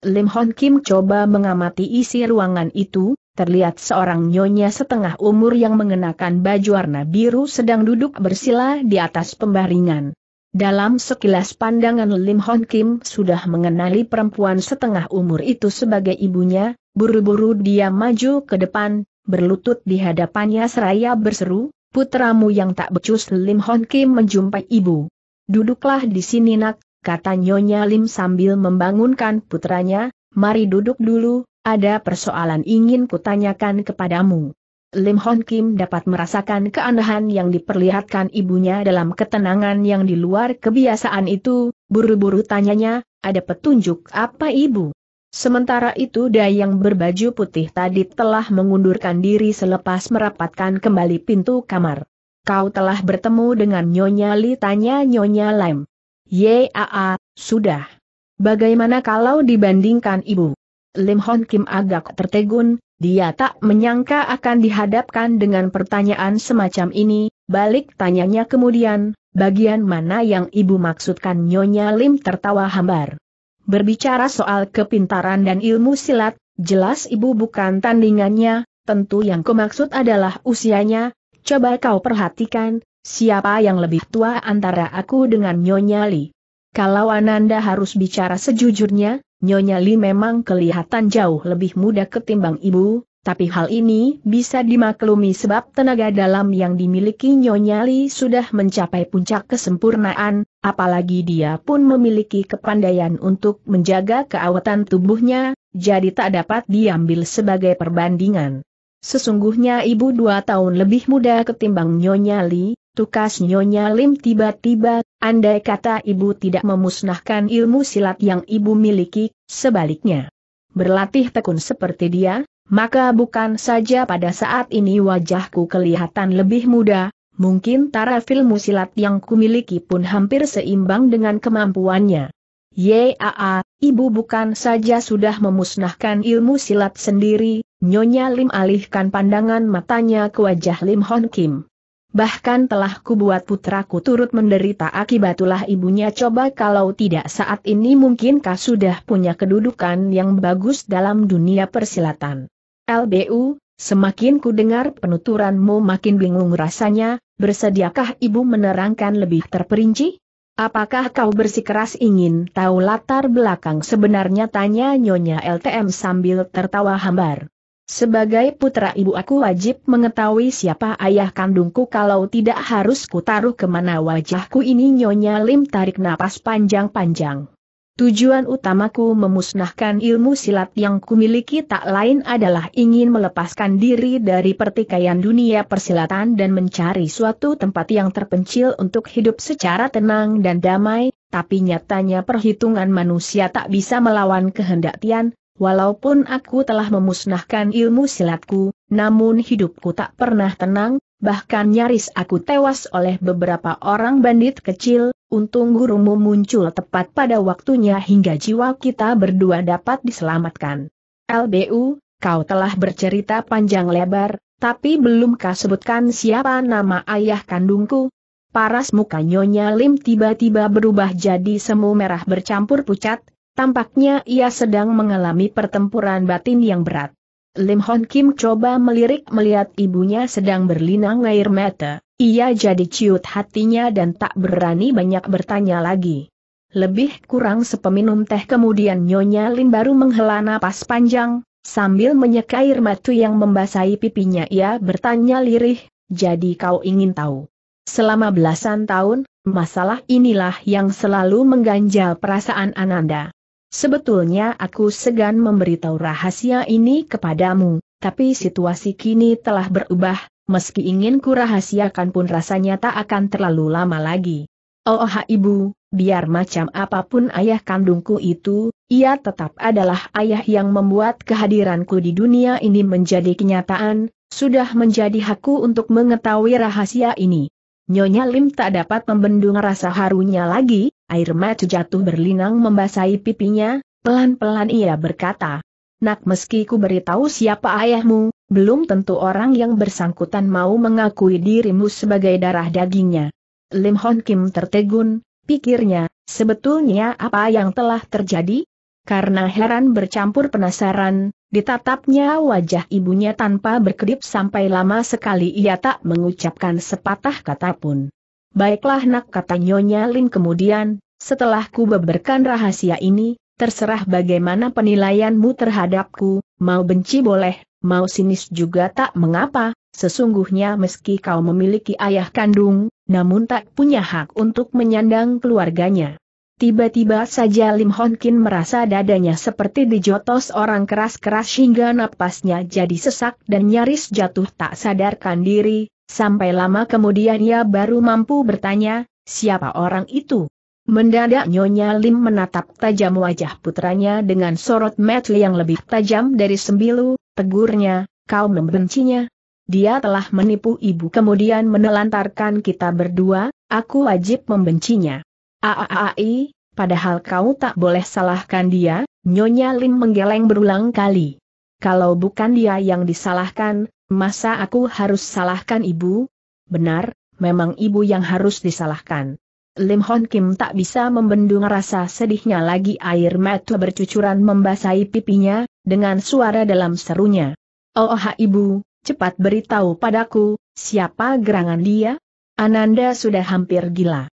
Lim Hon Kim coba mengamati isi ruangan itu, terlihat seorang nyonya setengah umur yang mengenakan baju warna biru sedang duduk bersila di atas pembaringan. Dalam sekilas pandangan Lim Hon Kim sudah mengenali perempuan setengah umur itu sebagai ibunya, buru-buru dia maju ke depan, berlutut di hadapannya seraya berseru, putramu yang tak becus Lim Hon Kim menjumpai ibu. Duduklah di sini nak, kata Nyonya Lim sambil membangunkan putranya, mari duduk dulu, ada persoalan ingin kutanyakan kepadamu. Lim Hon Kim dapat merasakan keanehan yang diperlihatkan ibunya dalam ketenangan yang di luar kebiasaan itu, buru-buru tanyanya, ada petunjuk apa ibu? Sementara itu dayang berbaju putih tadi telah mengundurkan diri selepas merapatkan kembali pintu kamar. Kau telah bertemu dengan Nyonya Li tanya Nyonya Lem. Yaa, sudah. Bagaimana kalau dibandingkan ibu? Lim Hon Kim agak tertegun, dia tak menyangka akan dihadapkan dengan pertanyaan semacam ini, balik tanyanya kemudian, bagian mana yang ibu maksudkan Nyonya Lim tertawa hambar. Berbicara soal kepintaran dan ilmu silat, jelas ibu bukan tandingannya, tentu yang kumaksud adalah usianya, coba kau perhatikan, siapa yang lebih tua antara aku dengan Nyonya Li. Kalau Ananda harus bicara sejujurnya, Nyonya Li memang kelihatan jauh lebih muda ketimbang ibu, tapi hal ini bisa dimaklumi sebab tenaga dalam yang dimiliki Nyonya Li sudah mencapai puncak kesempurnaan, apalagi dia pun memiliki kepandaian untuk menjaga keawetan tubuhnya, jadi tak dapat diambil sebagai perbandingan. Sesungguhnya ibu dua tahun lebih muda ketimbang Nyonya Li, Tukas Nyonya Lim tiba-tiba, andai kata ibu tidak memusnahkan ilmu silat yang ibu miliki, sebaliknya. Berlatih tekun seperti dia, maka bukan saja pada saat ini wajahku kelihatan lebih muda, mungkin taraf ilmu silat yang kumiliki pun hampir seimbang dengan kemampuannya. Yaa, ibu bukan saja sudah memusnahkan ilmu silat sendiri, Nyonya Lim alihkan pandangan matanya ke wajah Lim Hon Kim bahkan telah kubuat putraku turut menderita akibat ulah ibunya coba kalau tidak saat ini mungkinkah sudah punya kedudukan yang bagus dalam dunia persilatan. LBU, semakin ku dengar penuturanmu makin bingung rasanya, bersediakah ibu menerangkan lebih terperinci? Apakah kau bersikeras ingin tahu latar belakang sebenarnya tanya Nyonya LTM sambil tertawa hambar? Sebagai putra ibu aku wajib mengetahui siapa ayah kandungku kalau tidak harus kutaruh kemana wajahku ini Nyonya Lim tarik napas panjang-panjang. Tujuan utamaku memusnahkan ilmu silat yang kumiliki tak lain adalah ingin melepaskan diri dari pertikaian dunia persilatan dan mencari suatu tempat yang terpencil untuk hidup secara tenang dan damai, tapi nyatanya perhitungan manusia tak bisa melawan kehendak Tian, Walaupun aku telah memusnahkan ilmu silatku, namun hidupku tak pernah tenang, bahkan nyaris aku tewas oleh beberapa orang bandit kecil, untung gurumu muncul tepat pada waktunya hingga jiwa kita berdua dapat diselamatkan. LBU, kau telah bercerita panjang lebar, tapi belumkah sebutkan siapa nama ayah kandungku? Paras muka Nyonya Lim tiba-tiba berubah jadi semu merah bercampur pucat, Tampaknya ia sedang mengalami pertempuran batin yang berat. Lim Hon Kim coba melirik melihat ibunya sedang berlinang air mata, ia jadi ciut hatinya dan tak berani banyak bertanya lagi. Lebih kurang sepeminum teh kemudian Nyonya Lin baru menghela napas panjang, sambil menyeka air mata yang membasahi pipinya ia bertanya lirih, jadi kau ingin tahu. Selama belasan tahun, masalah inilah yang selalu mengganjal perasaan Ananda. Sebetulnya aku segan memberitahu rahasia ini kepadamu, tapi situasi kini telah berubah, meski ingin ku rahasiakan pun rasanya tak akan terlalu lama lagi. Oh, oh ibu, biar macam apapun ayah kandungku itu, ia tetap adalah ayah yang membuat kehadiranku di dunia ini menjadi kenyataan, sudah menjadi hakku untuk mengetahui rahasia ini. Nyonya Lim tak dapat membendung rasa harunya lagi, air mata jatuh berlinang membasahi pipinya, pelan-pelan ia berkata, Nak meski ku beritahu siapa ayahmu, belum tentu orang yang bersangkutan mau mengakui dirimu sebagai darah dagingnya. Lim Hon Kim tertegun, pikirnya, sebetulnya apa yang telah terjadi? Karena heran bercampur penasaran, ditatapnya wajah ibunya tanpa berkedip sampai lama sekali ia tak mengucapkan sepatah kata pun. Baiklah nak kata Nyonya Lin kemudian, setelah ku beberkan rahasia ini, terserah bagaimana penilaianmu terhadapku, mau benci boleh, mau sinis juga tak mengapa, sesungguhnya meski kau memiliki ayah kandung, namun tak punya hak untuk menyandang keluarganya. Tiba-tiba saja Lim Hon Kin merasa dadanya seperti dijotos orang keras-keras hingga napasnya jadi sesak dan nyaris jatuh tak sadarkan diri, sampai lama kemudian ia baru mampu bertanya, siapa orang itu? Mendadak Nyonya Lim menatap tajam wajah putranya dengan sorot mata yang lebih tajam dari sembilu, tegurnya, kau membencinya. Dia telah menipu ibu kemudian menelantarkan kita berdua, aku wajib membencinya. Aai, padahal kau tak boleh salahkan dia, Nyonya Lim menggeleng berulang kali. Kalau bukan dia yang disalahkan, masa aku harus salahkan ibu? Benar, memang ibu yang harus disalahkan. Lim Hon Kim tak bisa membendung rasa sedihnya lagi air mata bercucuran membasahi pipinya, dengan suara dalam serunya. Oh, oh ibu, cepat beritahu padaku, siapa gerangan dia? Ananda sudah hampir gila.